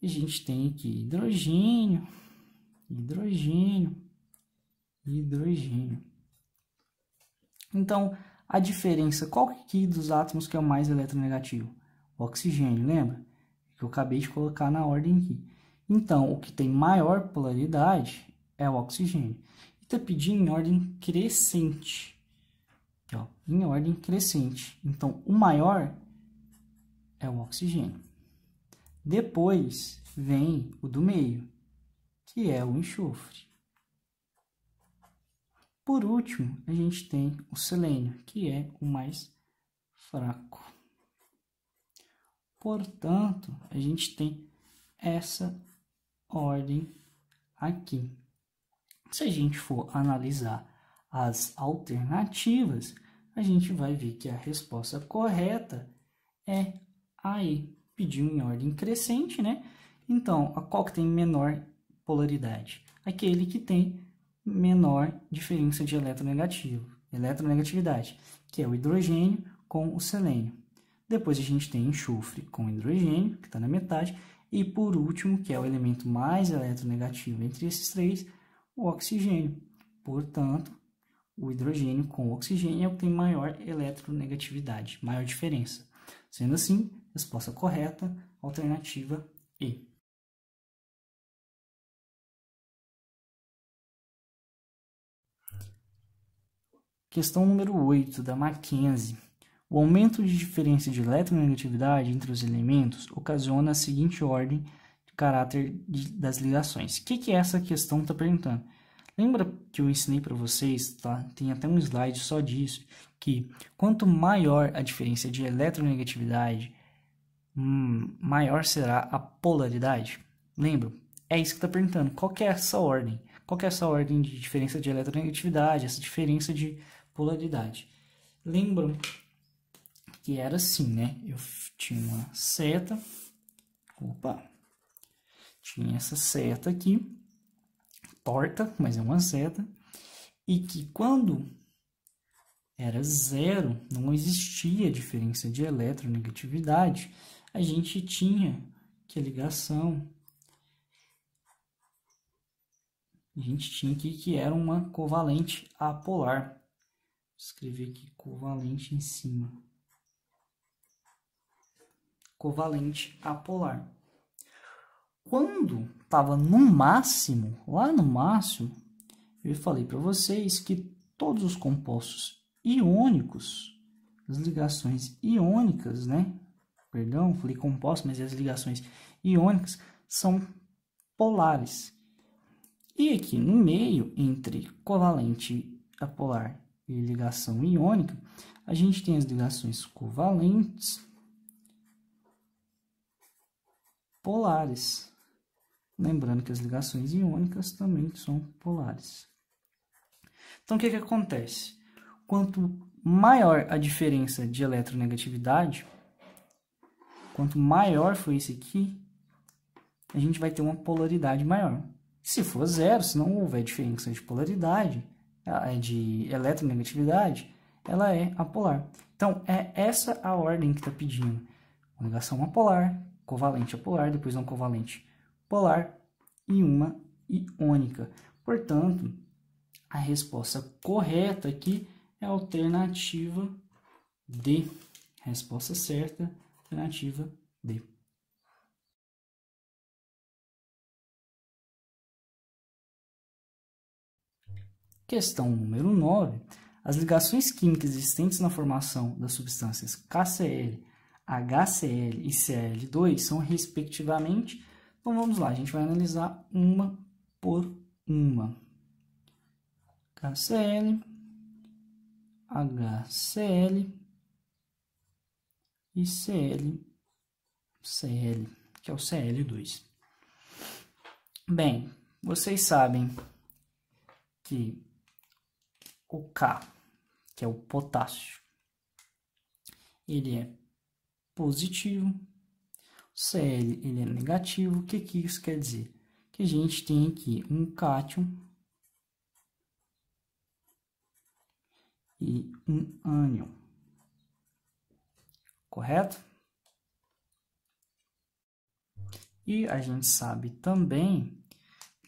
a gente tem aqui hidrogênio, hidrogênio, hidrogênio. Então, a diferença, qual que dos átomos que é o mais eletronegativo? O oxigênio, lembra? Que eu acabei de colocar na ordem aqui. Então, o que tem maior polaridade é o oxigênio. E está pedindo em ordem crescente. Aqui, ó, em ordem crescente. Então, o maior é o oxigênio. Depois vem o do meio, que é o enxofre. Por último, a gente tem o selênio, que é o mais fraco. Portanto, a gente tem essa ordem aqui. Se a gente for analisar as alternativas, a gente vai ver que a resposta correta é A Pediu em ordem crescente, né? Então, a qual que tem menor polaridade? Aquele que tem menor diferença de eletronegativo, eletronegatividade, que é o hidrogênio com o selênio. Depois a gente tem enxofre com hidrogênio, que está na metade, e por último, que é o elemento mais eletronegativo entre esses três, o oxigênio. Portanto, o hidrogênio com o oxigênio é o que tem maior eletronegatividade, maior diferença. Sendo assim, resposta correta, alternativa E. Questão número 8 da Mackenzie. O aumento de diferença de eletronegatividade entre os elementos ocasiona a seguinte ordem de caráter de, das ligações. O que, que essa questão está perguntando? Lembra que eu ensinei para vocês, tá? tem até um slide só disso, que quanto maior a diferença de eletronegatividade, hum, maior será a polaridade? Lembra? É isso que está perguntando. Qual que é essa ordem? Qual que é essa ordem de diferença de eletronegatividade, essa diferença de polaridade. Lembram que era assim, né? Eu tinha uma seta, opa, tinha essa seta aqui, torta, mas é uma seta, e que quando era zero, não existia diferença de eletronegatividade, a gente tinha que a ligação, a gente tinha que que era uma covalente apolar escrever aqui covalente em cima. Covalente apolar. Quando estava no máximo, lá no máximo, eu falei para vocês que todos os compostos iônicos, as ligações iônicas, né? Perdão, falei compostos, mas as ligações iônicas são polares. E aqui no meio, entre covalente apolar e ligação iônica, a gente tem as ligações covalentes polares. Lembrando que as ligações iônicas também são polares. Então, o que, que acontece? Quanto maior a diferença de eletronegatividade, quanto maior for esse aqui, a gente vai ter uma polaridade maior. Se for zero, se não houver diferença de polaridade, de eletronegatividade, ela é apolar. Então, é essa a ordem que está pedindo. Uma ligação apolar, covalente apolar, depois não covalente polar e uma iônica. Portanto, a resposta correta aqui é a alternativa D. Resposta certa, alternativa D. Questão número 9. As ligações químicas existentes na formação das substâncias KCl, HCl e Cl2 são respectivamente. Então vamos lá, a gente vai analisar uma por uma. KCl, HCl e Cl, Cl, que é o Cl2. Bem, vocês sabem que o K, que é o potássio. Ele é positivo, o Cl ele é negativo. O que, que isso quer dizer? Que a gente tem aqui um cátion e um ânion. Correto? E a gente sabe também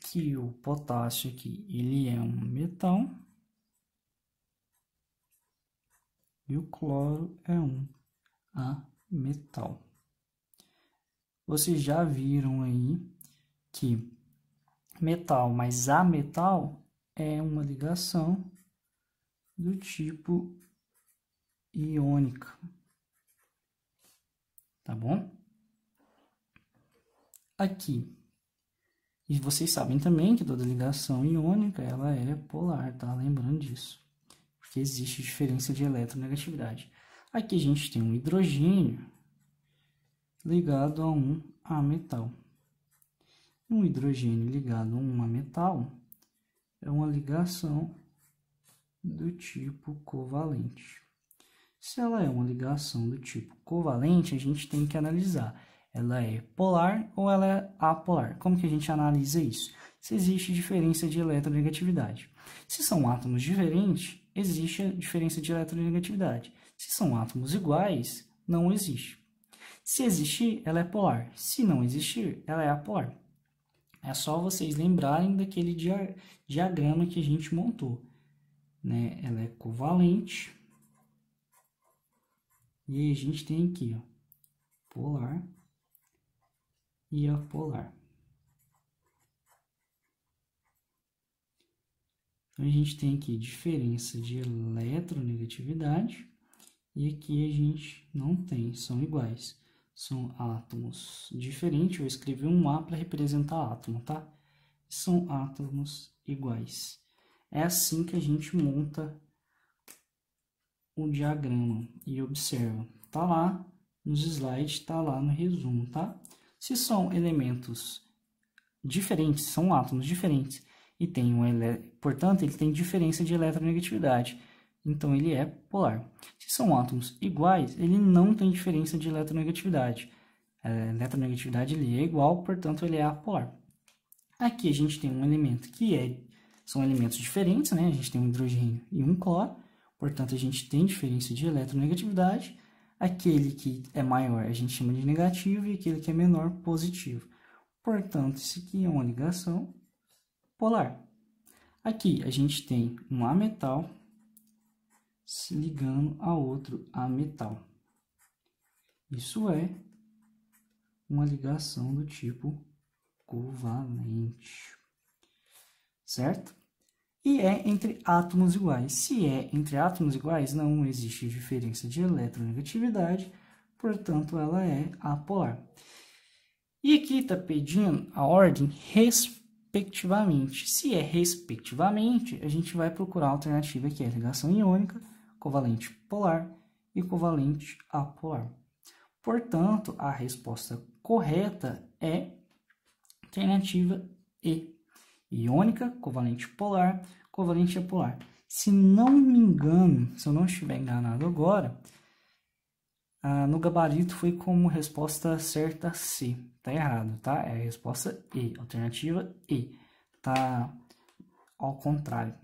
que o potássio aqui ele é um metão e o cloro é um a metal. Vocês já viram aí que metal mais a metal é uma ligação do tipo iônica. Tá bom? Aqui. E vocês sabem também que toda ligação iônica ela é polar, tá? Lembrando disso que existe diferença de eletronegatividade. Aqui a gente tem um hidrogênio ligado a um ametal. metal. Um hidrogênio ligado a um ametal metal é uma ligação do tipo covalente. Se ela é uma ligação do tipo covalente, a gente tem que analisar. Ela é polar ou ela é apolar? Como que a gente analisa isso? Se existe diferença de eletronegatividade. Se são átomos diferentes, existe a diferença de eletronegatividade. Se são átomos iguais, não existe. Se existir, ela é polar. Se não existir, ela é apolar. É só vocês lembrarem daquele dia diagrama que a gente montou. Né? Ela é covalente. E a gente tem aqui, ó, polar e apolar. Então, a gente tem aqui diferença de eletronegatividade e aqui a gente não tem, são iguais. São átomos diferentes, eu escrevi um A para representar átomo, tá? São átomos iguais. É assim que a gente monta o diagrama e observa. Tá lá nos slides, tá lá no resumo, tá? Se são elementos diferentes, são átomos diferentes, e tem um ele... portanto, ele tem diferença de eletronegatividade. Então ele é polar. Se são átomos iguais, ele não tem diferença de eletronegatividade. A é, eletronegatividade ele é igual, portanto ele é apolar. Aqui a gente tem um elemento que é são elementos diferentes, né? A gente tem um hidrogênio e um cloro, portanto a gente tem diferença de eletronegatividade. Aquele que é maior a gente chama de negativo e aquele que é menor positivo. Portanto, isso aqui é uma ligação polar. Aqui a gente tem um ametal metal se ligando a outro ametal. metal. Isso é uma ligação do tipo covalente. Certo? E é entre átomos iguais. Se é entre átomos iguais, não existe diferença de eletronegatividade, portanto, ela é apolar. E aqui está pedindo a ordem respeito respectivamente. Se é respectivamente, a gente vai procurar a alternativa que é ligação iônica, covalente polar e covalente apolar. Portanto, a resposta correta é alternativa E. Iônica, covalente polar, covalente apolar. Se não me engano, se eu não estiver enganado agora, ah, no gabarito foi como resposta certa C. Tá errado, tá? É a resposta E, alternativa E. Tá ao contrário.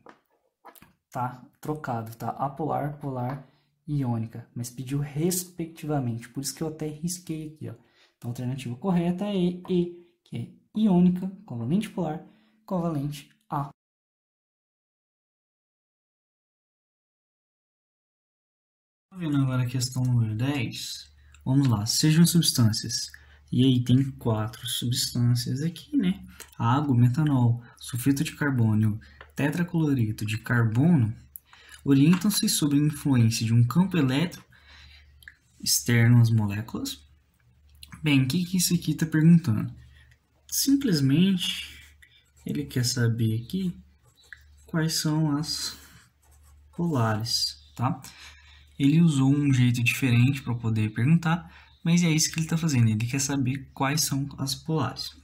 Tá trocado, tá? Apolar, polar, iônica. Mas pediu respectivamente. Por isso que eu até risquei aqui, ó. Então, a alternativa correta é E, que é iônica, covalente polar, covalente Estou vendo agora a questão número 10. Vamos lá, sejam substâncias. E aí tem quatro substâncias aqui, né? Água, metanol, sulfeto de carbono, tetraclorito de carbono orientam-se sob a influência de um campo elétrico externo às moléculas. Bem, o que, que isso aqui está perguntando? Simplesmente ele quer saber aqui quais são as polares, tá? Ele usou um jeito diferente para poder perguntar, mas é isso que ele está fazendo, ele quer saber quais são as polares.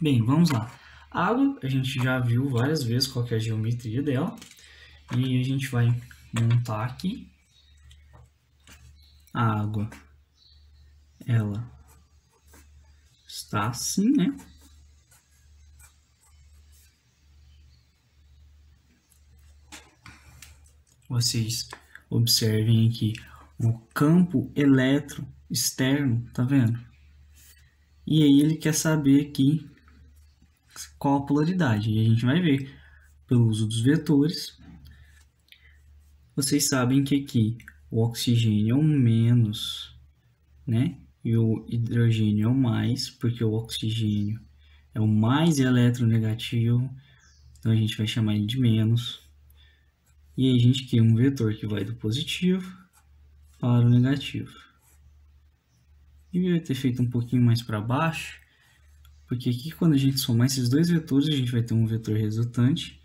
Bem, vamos lá. A água, a gente já viu várias vezes qual é a geometria dela, e a gente vai montar aqui. A água, ela está assim, né? Vocês Observem aqui o campo eletro externo, tá vendo? E aí ele quer saber aqui qual a polaridade. E a gente vai ver pelo uso dos vetores. Vocês sabem que aqui o oxigênio é o menos, né? E o hidrogênio é o mais, porque o oxigênio é o mais eletronegativo. Então a gente vai chamar ele de menos. E a gente cria um vetor que vai do positivo para o negativo. E vai ter feito um pouquinho mais para baixo, porque aqui quando a gente somar esses dois vetores, a gente vai ter um vetor resultante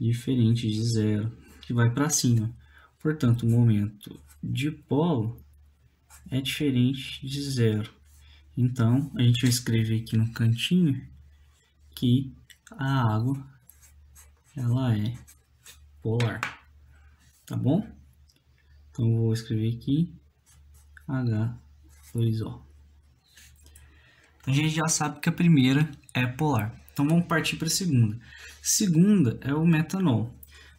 diferente de zero, que vai para cima. Portanto, o momento dipolo é diferente de zero. Então, a gente vai escrever aqui no cantinho que a água ela é polar, tá bom? Então vou escrever aqui H2O. a gente já sabe que a primeira é polar. Então vamos partir para a segunda. Segunda é o metanol.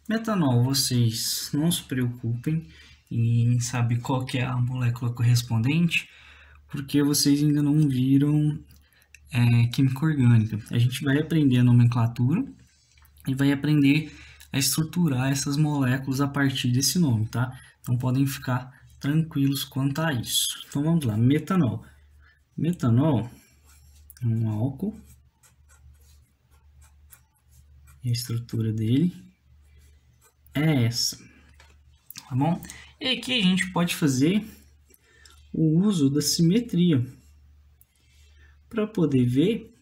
Metanol, vocês não se preocupem em saber qual que é a molécula correspondente, porque vocês ainda não viram é, química orgânica. A gente vai aprender a nomenclatura e vai aprender a estruturar essas moléculas a partir desse nome, tá? Então podem ficar tranquilos quanto a isso. Então vamos lá, metanol. Metanol é um álcool, a estrutura dele é essa, tá bom? E aqui a gente pode fazer o uso da simetria para poder ver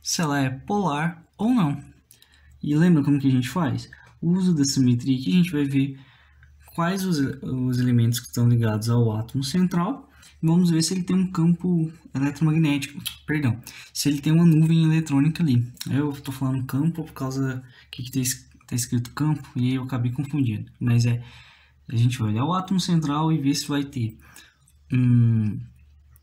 se ela é polar ou não. E lembra como que a gente faz? O uso da simetria que a gente vai ver quais os, os elementos que estão ligados ao átomo central. Vamos ver se ele tem um campo eletromagnético, perdão, se ele tem uma nuvem eletrônica ali. Eu estou falando campo por causa que está tá escrito campo e eu acabei confundindo. Mas é, a gente vai olhar o átomo central e ver se vai ter hum,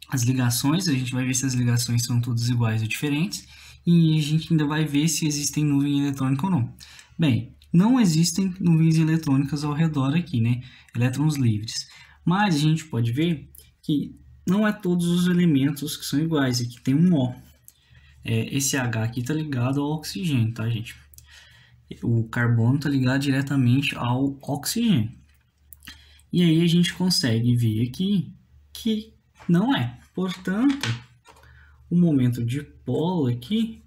as ligações, a gente vai ver se as ligações são todas iguais ou diferentes e a gente ainda vai ver se existem nuvem eletrônica ou não. Bem, não existem nuvens eletrônicas ao redor aqui, né? Elétrons livres. Mas a gente pode ver que não é todos os elementos que são iguais. Aqui tem um O. É, esse H aqui está ligado ao oxigênio, tá, gente? O carbono está ligado diretamente ao oxigênio. E aí a gente consegue ver aqui que não é. Portanto, o momento de polo aqui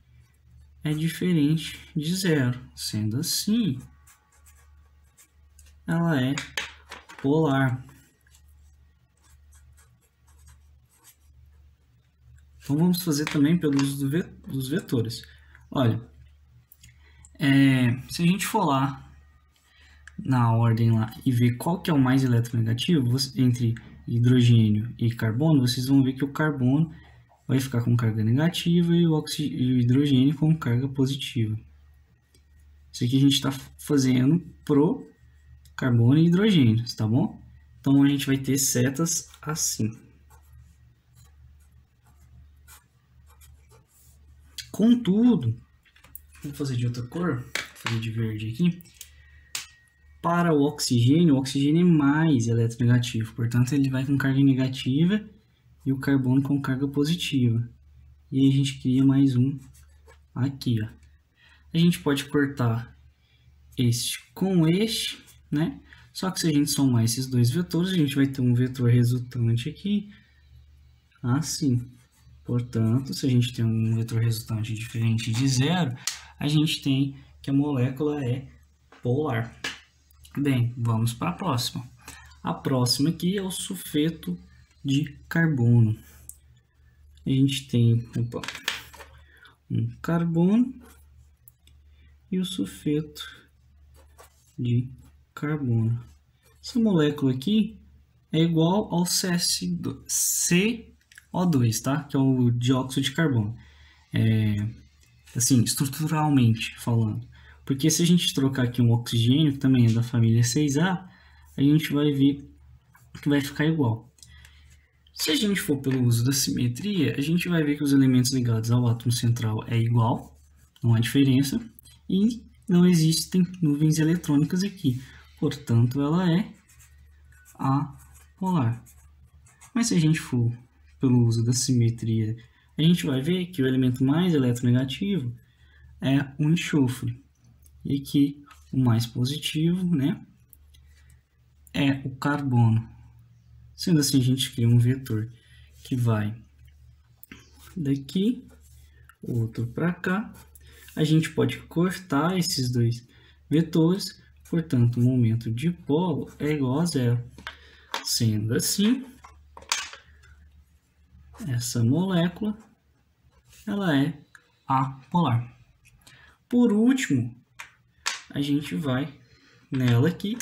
é diferente de zero. Sendo assim, ela é polar. Então, vamos fazer também pelo uso dos vetores. Olha, é, se a gente for lá na ordem lá e ver qual que é o mais eletronegativo entre hidrogênio e carbono, vocês vão ver que o carbono vai ficar com carga negativa e o, o hidrogênio com carga positiva. Isso aqui a gente está fazendo pro carbono e hidrogênio, tá bom? Então a gente vai ter setas assim. Contudo, vou fazer de outra cor, vou fazer de verde aqui. Para o oxigênio, o oxigênio é mais eletronegativo, portanto ele vai com carga negativa e o carbono com carga positiva. E a gente cria mais um aqui, ó. A gente pode cortar este com este, né? Só que se a gente somar esses dois vetores, a gente vai ter um vetor resultante aqui, assim. Portanto, se a gente tem um vetor resultante diferente de zero, a gente tem que a molécula é polar. Bem, vamos para a próxima. A próxima aqui é o sulfeto de carbono. A gente tem opa, um carbono e o sulfeto de carbono. Essa molécula aqui é igual ao CSO2, tá? que é o dióxido de carbono. É, assim, estruturalmente falando. Porque se a gente trocar aqui um oxigênio, que também é da família 6A, a gente vai ver que vai ficar igual. Se a gente for pelo uso da simetria, a gente vai ver que os elementos ligados ao átomo central é igual, não há diferença, e não existem nuvens eletrônicas aqui, portanto ela é apolar. Mas se a gente for pelo uso da simetria, a gente vai ver que o elemento mais eletronegativo é o enxofre, e que o mais positivo né, é o carbono. Sendo assim, a gente cria um vetor que vai daqui, outro para cá. A gente pode cortar esses dois vetores, portanto, o momento dipolo é igual a zero. Sendo assim, essa molécula ela é apolar. Por último, a gente vai nela aqui,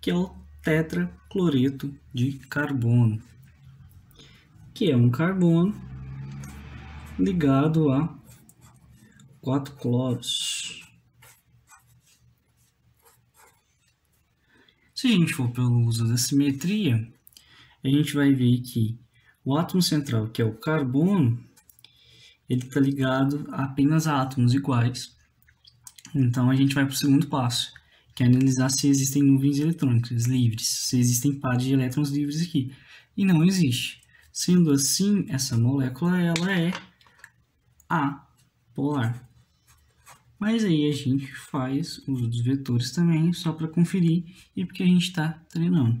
que é o tetra cloreto de carbono, que é um carbono ligado a quatro cloros. Se a gente for pelo uso da simetria, a gente vai ver que o átomo central, que é o carbono, ele está ligado a apenas a átomos iguais. Então, a gente vai para o segundo passo, que é analisar se existem nuvens eletrônicas livres, se existem pares de elétrons livres aqui. E não existe. Sendo assim, essa molécula ela é apolar. Mas aí a gente faz os dos vetores também, só para conferir e porque a gente está treinando.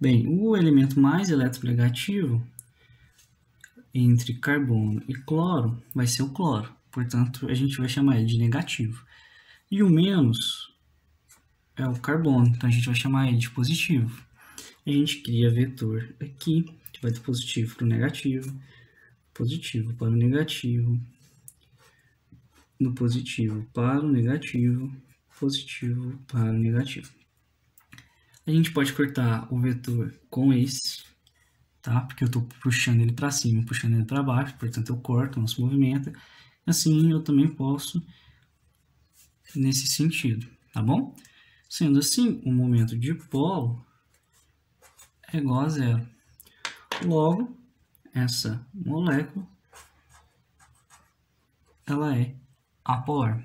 Bem, o elemento mais eletronegativo entre carbono e cloro vai ser o cloro. Portanto, a gente vai chamar ele de negativo. E o menos é o carbono, então a gente vai chamar ele de positivo. a gente cria vetor aqui, que vai do positivo para o negativo, positivo para o negativo, do positivo para o negativo, positivo para o negativo. A gente pode cortar o vetor com esse, tá? Porque eu estou puxando ele para cima, puxando ele para baixo, portanto eu corto, não se movimenta. Assim eu também posso nesse sentido, tá bom? Sendo assim, o momento dipolo é igual a zero. Logo, essa molécula ela é apolar.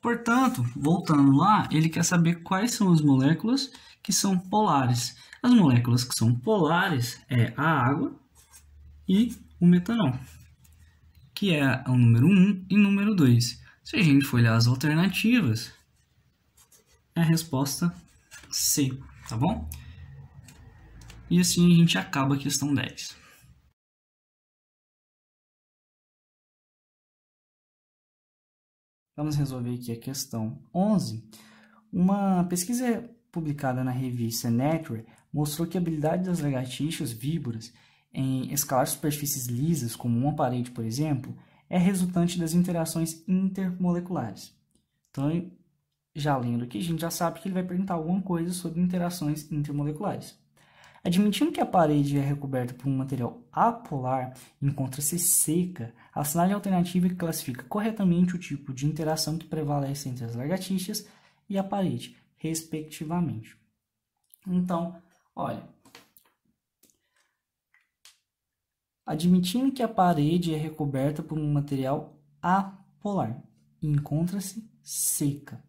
Portanto, voltando lá, ele quer saber quais são as moléculas que são polares. As moléculas que são polares é a água e o metanol, que é o número 1 e número 2. Se a gente for olhar as alternativas, é a resposta C, tá bom? E assim a gente acaba a questão 10. Vamos resolver aqui a questão 11. Uma pesquisa publicada na revista Nature mostrou que a habilidade das lagartixas víboras em escalar superfícies lisas, como uma parede, por exemplo, é resultante das interações intermoleculares. Então, já lendo aqui, a gente já sabe que ele vai perguntar alguma coisa sobre interações intermoleculares. Admitindo que a parede é recoberta por um material apolar e encontra-se seca, A a alternativa é que classifica corretamente o tipo de interação que prevalece entre as lagartixas e a parede, respectivamente. Então, olha, admitindo que a parede é recoberta por um material apolar e encontra-se seca.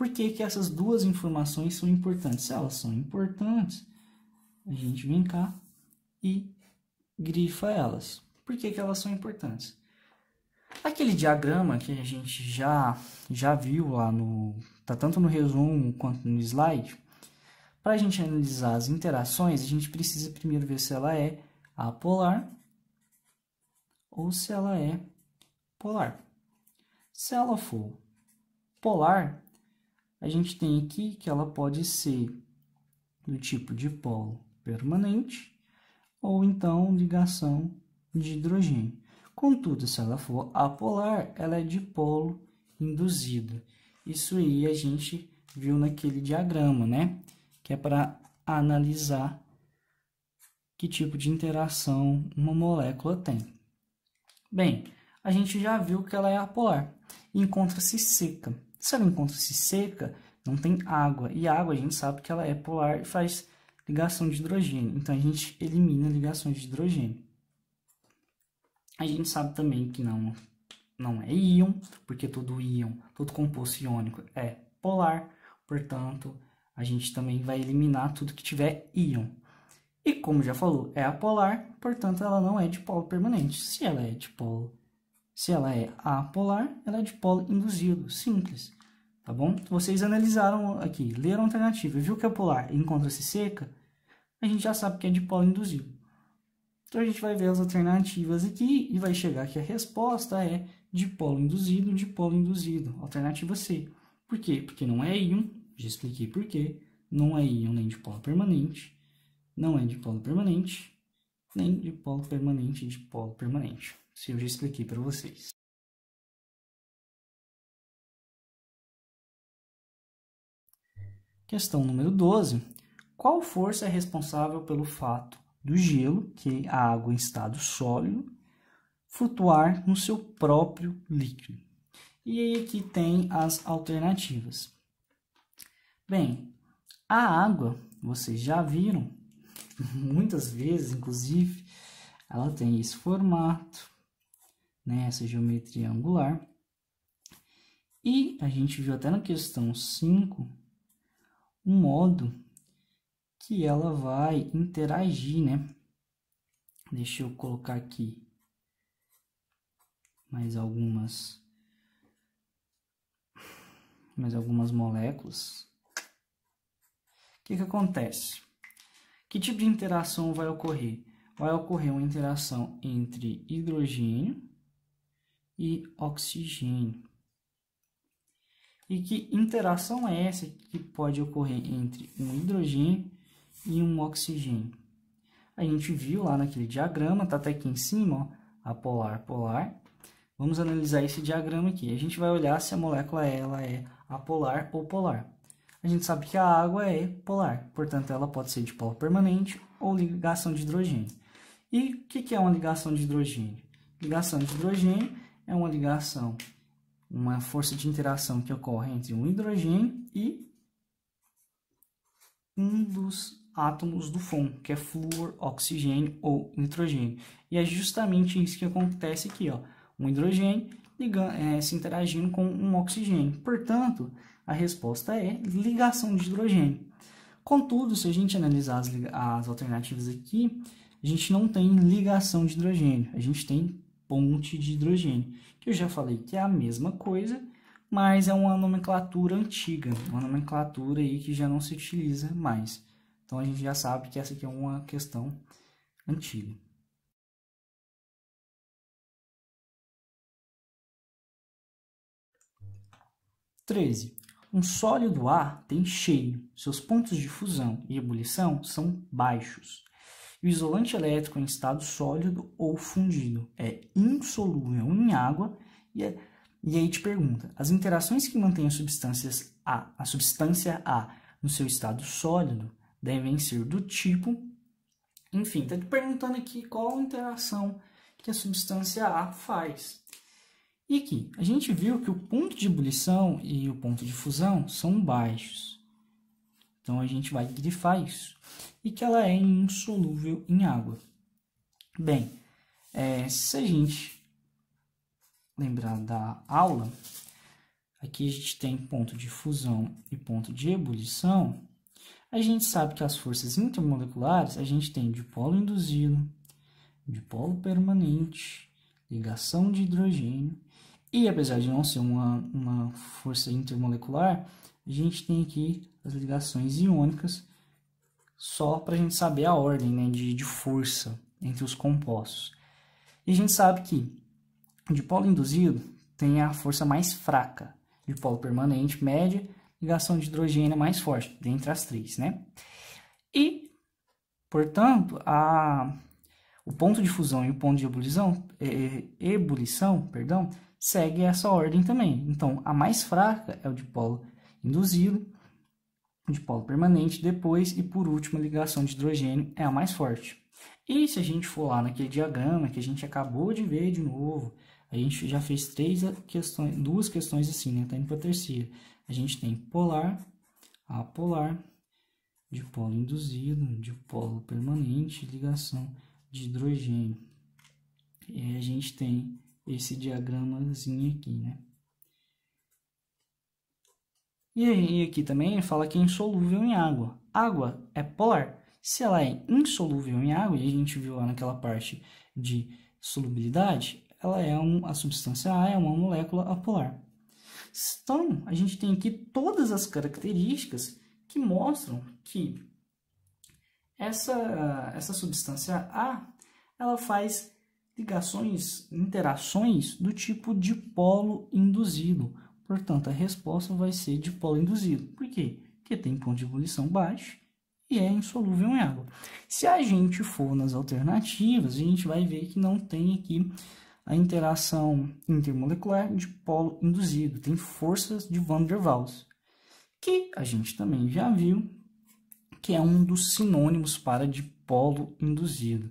Por que, que essas duas informações são importantes? Se elas são importantes, a gente vem cá e grifa elas. Por que, que elas são importantes? Aquele diagrama que a gente já, já viu lá no. tá tanto no resumo quanto no slide. Para a gente analisar as interações, a gente precisa primeiro ver se ela é apolar ou se ela é polar. Se ela for polar, a gente tem aqui que ela pode ser do tipo de polo permanente ou então ligação de hidrogênio. Contudo, se ela for apolar, ela é de polo induzido. Isso aí a gente viu naquele diagrama, né? Que é para analisar que tipo de interação uma molécula tem. Bem, a gente já viu que ela é apolar e encontra-se seca. Se ela encontra-se seca, não tem água. E água a gente sabe que ela é polar e faz ligação de hidrogênio. Então a gente elimina ligações de hidrogênio. A gente sabe também que não, não é íon, porque todo íon, todo composto iônico é polar. Portanto, a gente também vai eliminar tudo que tiver íon. E como já falou, é apolar, portanto ela não é dipolo permanente. Se ela é dipolo se ela é apolar, ela é de polo induzido, simples, tá bom? Vocês analisaram aqui, leram a alternativa, viu que a é polar encontra-se seca, a gente já sabe que é de polo induzido. Então a gente vai ver as alternativas aqui e vai chegar que a resposta é dipolo induzido, dipolo induzido, alternativa C. Por quê? Porque não é íon, já expliquei por quê, não é íon nem dipolo permanente, não é dipolo permanente, nem dipolo permanente, dipolo permanente se eu já expliquei para vocês. Questão número 12. Qual força é responsável pelo fato do gelo, que é a água em estado sólido, flutuar no seu próprio líquido? E aí aqui tem as alternativas. Bem, a água, vocês já viram, muitas vezes, inclusive, ela tem esse formato, né, essa geometria angular. E a gente viu até na questão 5 um modo que ela vai interagir, né? Deixa eu colocar aqui mais algumas mais algumas moléculas. O que, que acontece? Que tipo de interação vai ocorrer? Vai ocorrer uma interação entre hidrogênio e oxigênio. E que interação é essa que pode ocorrer entre um hidrogênio e um oxigênio? A gente viu lá naquele diagrama, tá até aqui em cima, ó, a polar-polar. Vamos analisar esse diagrama aqui. A gente vai olhar se a molécula ela é apolar ou polar. A gente sabe que a água é polar, portanto ela pode ser dipolo permanente ou ligação de hidrogênio. E o que, que é uma ligação de hidrogênio? Ligação de hidrogênio é uma ligação, uma força de interação que ocorre entre um hidrogênio e um dos átomos do FON, que é flúor, oxigênio ou nitrogênio. E é justamente isso que acontece aqui, ó. Um hidrogênio ligando, é, se interagindo com um oxigênio. Portanto, a resposta é ligação de hidrogênio. Contudo, se a gente analisar as, as alternativas aqui, a gente não tem ligação de hidrogênio, a gente tem ponte de hidrogênio, que eu já falei que é a mesma coisa, mas é uma nomenclatura antiga, uma nomenclatura aí que já não se utiliza mais. Então a gente já sabe que essa aqui é uma questão antiga. Treze. Um sólido ar tem cheio, seus pontos de fusão e ebulição são baixos o isolante elétrico é em estado sólido ou fundido é insolúvel é em água e, é, e aí te pergunta, as interações que mantêm as substâncias A, a substância A no seu estado sólido devem ser do tipo, enfim, está te perguntando aqui qual a interação que a substância A faz. E aqui, a gente viu que o ponto de ebulição e o ponto de fusão são baixos. Então, a gente vai grifar isso e que ela é insolúvel em água. Bem, é, se a gente lembrar da aula, aqui a gente tem ponto de fusão e ponto de ebulição, a gente sabe que as forças intermoleculares, a gente tem dipolo induzido, dipolo permanente, ligação de hidrogênio, e apesar de não ser uma, uma força intermolecular, a gente tem aqui as ligações iônicas só para a gente saber a ordem né, de, de força entre os compostos. E a gente sabe que o dipolo induzido tem a força mais fraca, dipolo permanente média, ligação de hidrogênio mais forte, dentre as três, né? E, portanto, a, o ponto de fusão e o ponto de ebulição, é, é ebulição perdão, segue essa ordem também. Então, a mais fraca é o dipolo induzido, de polo permanente, depois e por último a ligação de hidrogênio é a mais forte. E se a gente for lá naquele diagrama que a gente acabou de ver de novo, a gente já fez três questões, duas questões assim, né? Tá indo para a terceira. A gente tem polar, apolar, dipolo induzido, dipolo permanente, ligação de hidrogênio. E a gente tem esse diagramazinho aqui, né? E aqui também fala que é insolúvel em água. Água é polar. Se ela é insolúvel em água, e a gente viu lá naquela parte de solubilidade, ela é um, a substância A é uma molécula apolar. Então, a gente tem aqui todas as características que mostram que essa, essa substância A ela faz ligações, interações do tipo dipolo induzido, Portanto, a resposta vai ser de polo induzido. Por quê? Porque tem ponto de ebulição baixo e é insolúvel em água. Se a gente for nas alternativas, a gente vai ver que não tem aqui a interação intermolecular de polo induzido, tem forças de Van der Waals, que a gente também já viu que é um dos sinônimos para dipolo induzido.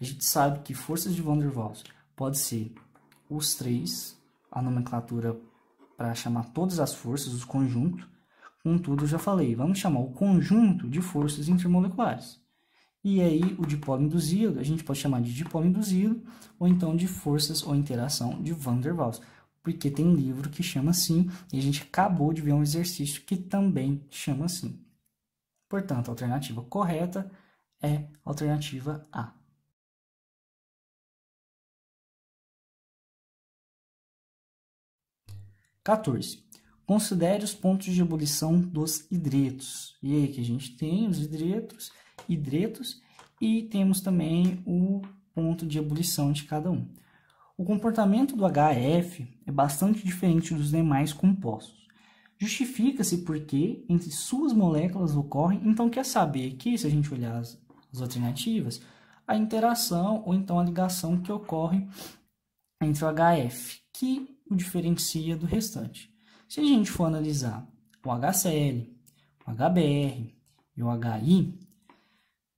A gente sabe que forças de Van der Waals pode ser os três, a nomenclatura para chamar todas as forças, os conjuntos. Contudo, já falei, vamos chamar o conjunto de forças intermoleculares. E aí, o dipolo induzido, a gente pode chamar de dipolo induzido, ou então de forças ou interação de Van der Waals, porque tem livro que chama assim, e a gente acabou de ver um exercício que também chama assim. Portanto, a alternativa correta é a alternativa A. 14. Considere os pontos de ebulição dos hidretos. E aí que a gente tem os hidretos, hidretos e temos também o ponto de ebulição de cada um. O comportamento do HF é bastante diferente dos demais compostos. Justifica-se porque entre suas moléculas ocorre, então quer saber que, se a gente olhar as, as alternativas, a interação ou então a ligação que ocorre entre o HF, que o diferencia do restante. Se a gente for analisar o HCl, o HBr e o HI,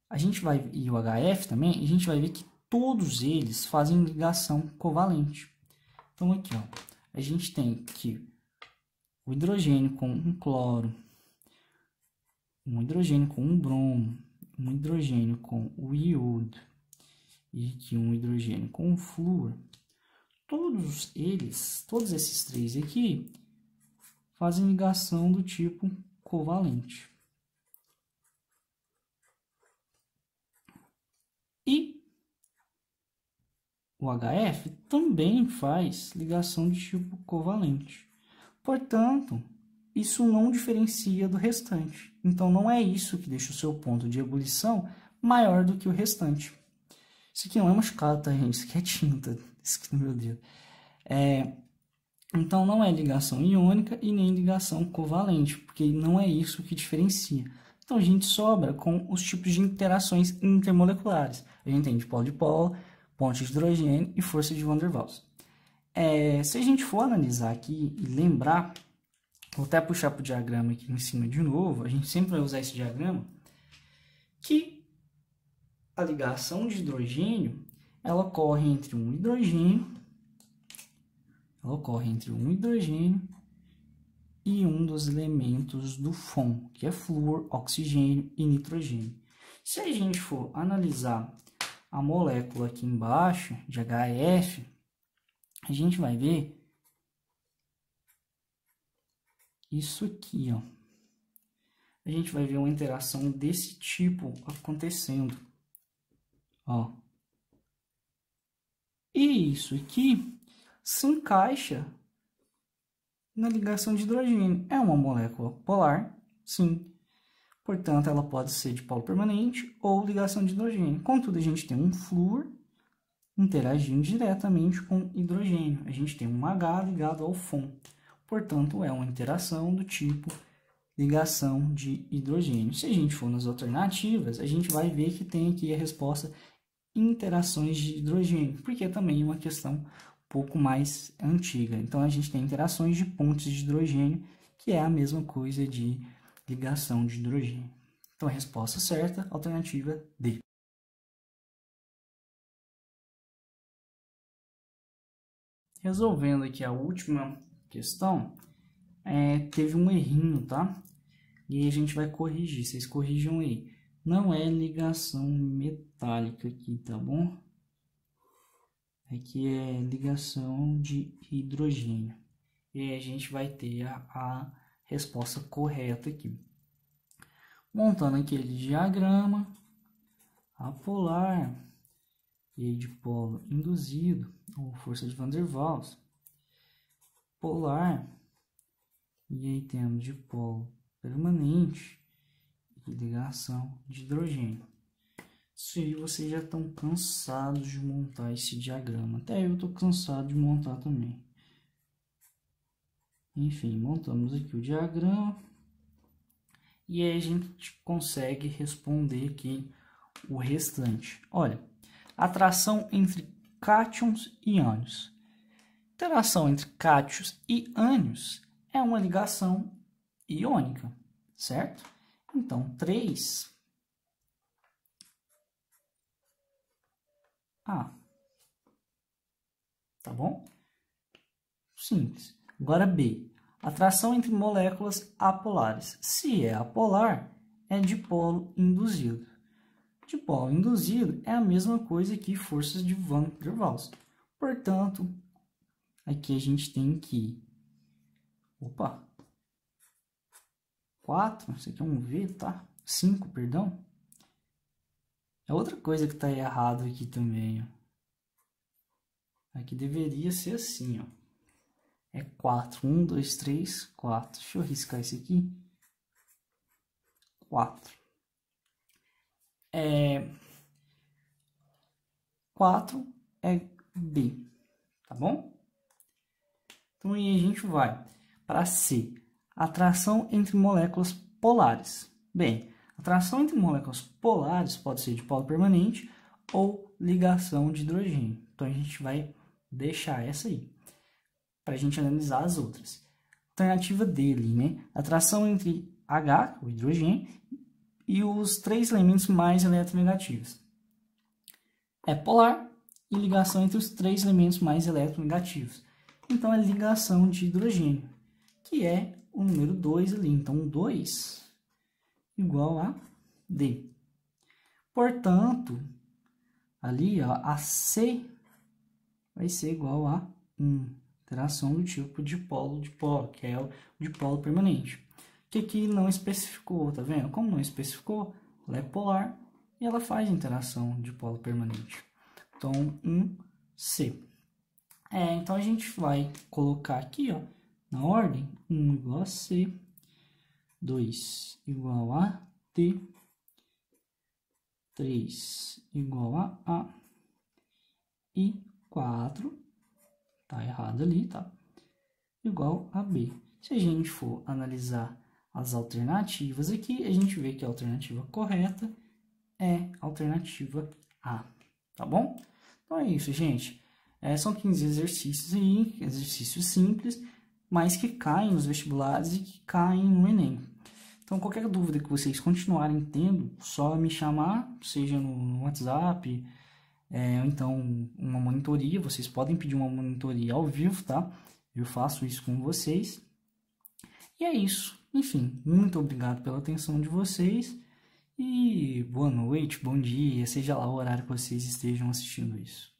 a gente vai e o HF também, a gente vai ver que todos eles fazem ligação covalente. Então aqui, ó, a gente tem que o hidrogênio com um cloro, um hidrogênio com um bromo, um hidrogênio com o iodo e aqui um hidrogênio com o flúor todos eles, todos esses três aqui, fazem ligação do tipo covalente. E o HF também faz ligação de tipo covalente. Portanto, isso não diferencia do restante. Então, não é isso que deixa o seu ponto de ebulição maior do que o restante. Isso aqui não é machucado, tá, gente? Isso aqui é tinta meu É, então não é ligação iônica e nem ligação covalente, porque não é isso que diferencia. Então a gente sobra com os tipos de interações intermoleculares. A gente tem dipolo dipolo, ponte de hidrogênio e força de Van der Waals. É, se a gente for analisar aqui e lembrar, vou até puxar para o diagrama aqui em cima de novo, a gente sempre vai usar esse diagrama, que a ligação de hidrogênio ela ocorre entre um hidrogênio, ela ocorre entre um hidrogênio e um dos elementos do FON, que é flúor, oxigênio e nitrogênio. Se a gente for analisar a molécula aqui embaixo de HF, a gente vai ver isso aqui, ó. A gente vai ver uma interação desse tipo acontecendo, ó. E isso aqui se encaixa na ligação de hidrogênio. É uma molécula polar, sim. Portanto, ela pode ser de polo permanente ou ligação de hidrogênio. Contudo, a gente tem um flúor interagindo diretamente com hidrogênio. A gente tem um H ligado ao FON. Portanto, é uma interação do tipo ligação de hidrogênio. Se a gente for nas alternativas, a gente vai ver que tem aqui a resposta interações de hidrogênio, porque é também uma questão um pouco mais antiga. Então a gente tem interações de pontes de hidrogênio, que é a mesma coisa de ligação de hidrogênio. Então a resposta certa, alternativa D. Resolvendo aqui a última questão, é, teve um errinho, tá? E a gente vai corrigir, vocês corrijam aí. Não é ligação metálica aqui, tá bom? Aqui é, é ligação de hidrogênio. E a gente vai ter a, a resposta correta aqui. Montando aquele diagrama, a polar e de polo induzido, ou força de Van der Waals, polar, e aí temos de polo permanente, ligação de hidrogênio. Isso aí vocês já estão cansados de montar esse diagrama. Até eu estou cansado de montar também. Enfim, montamos aqui o diagrama. E aí a gente consegue responder aqui o restante. Olha, atração entre cátions e ânions. Interação entre cátions e ânions é uma ligação iônica, certo? Então, 3 A. Ah. Tá bom? Simples. Agora B. Atração entre moléculas apolares. Se é apolar, é dipolo induzido. Dipolo induzido é a mesma coisa que forças de Van der Waals. Portanto, aqui a gente tem que... Opa! 4, isso aqui é um V, tá? 5, perdão. É outra coisa que tá errado aqui também, ó. Aqui é deveria ser assim, ó. É 4, 1, 2, 3, 4. Deixa eu riscar esse aqui. 4. É... 4 é B, tá bom? Então, aí a gente vai para C atração entre moléculas polares. Bem, atração entre moléculas polares pode ser de polo permanente ou ligação de hidrogênio. Então a gente vai deixar essa aí para a gente analisar as outras. Alternativa dele, né? Atração entre H, o hidrogênio, e os três elementos mais eletronegativos. É polar e ligação entre os três elementos mais eletronegativos. Então é ligação de hidrogênio, que é o número 2 ali. Então, 2 igual a D. Portanto, ali ó, a C vai ser igual a 1. interação do tipo dipolo dipolo, que é o dipolo permanente. O que aqui não especificou, tá vendo? Como não especificou, ela é polar e ela faz interação dipolo permanente. Então, 1C. É, então, a gente vai colocar aqui, ó, na ordem, 1 igual a C, 2 igual a T, 3 igual a A e 4, tá errado ali, tá? Igual a B. Se a gente for analisar as alternativas aqui, a gente vê que a alternativa correta é a alternativa A, tá bom? Então é isso, gente. É, são 15 exercícios aí, exercícios simples mas que caem nos vestibulares e que caem no Enem. Então, qualquer dúvida que vocês continuarem tendo, só me chamar, seja no WhatsApp, é, ou então uma monitoria. Vocês podem pedir uma monitoria ao vivo, tá? Eu faço isso com vocês. E é isso. Enfim, muito obrigado pela atenção de vocês. E boa noite, bom dia, seja lá o horário que vocês estejam assistindo isso.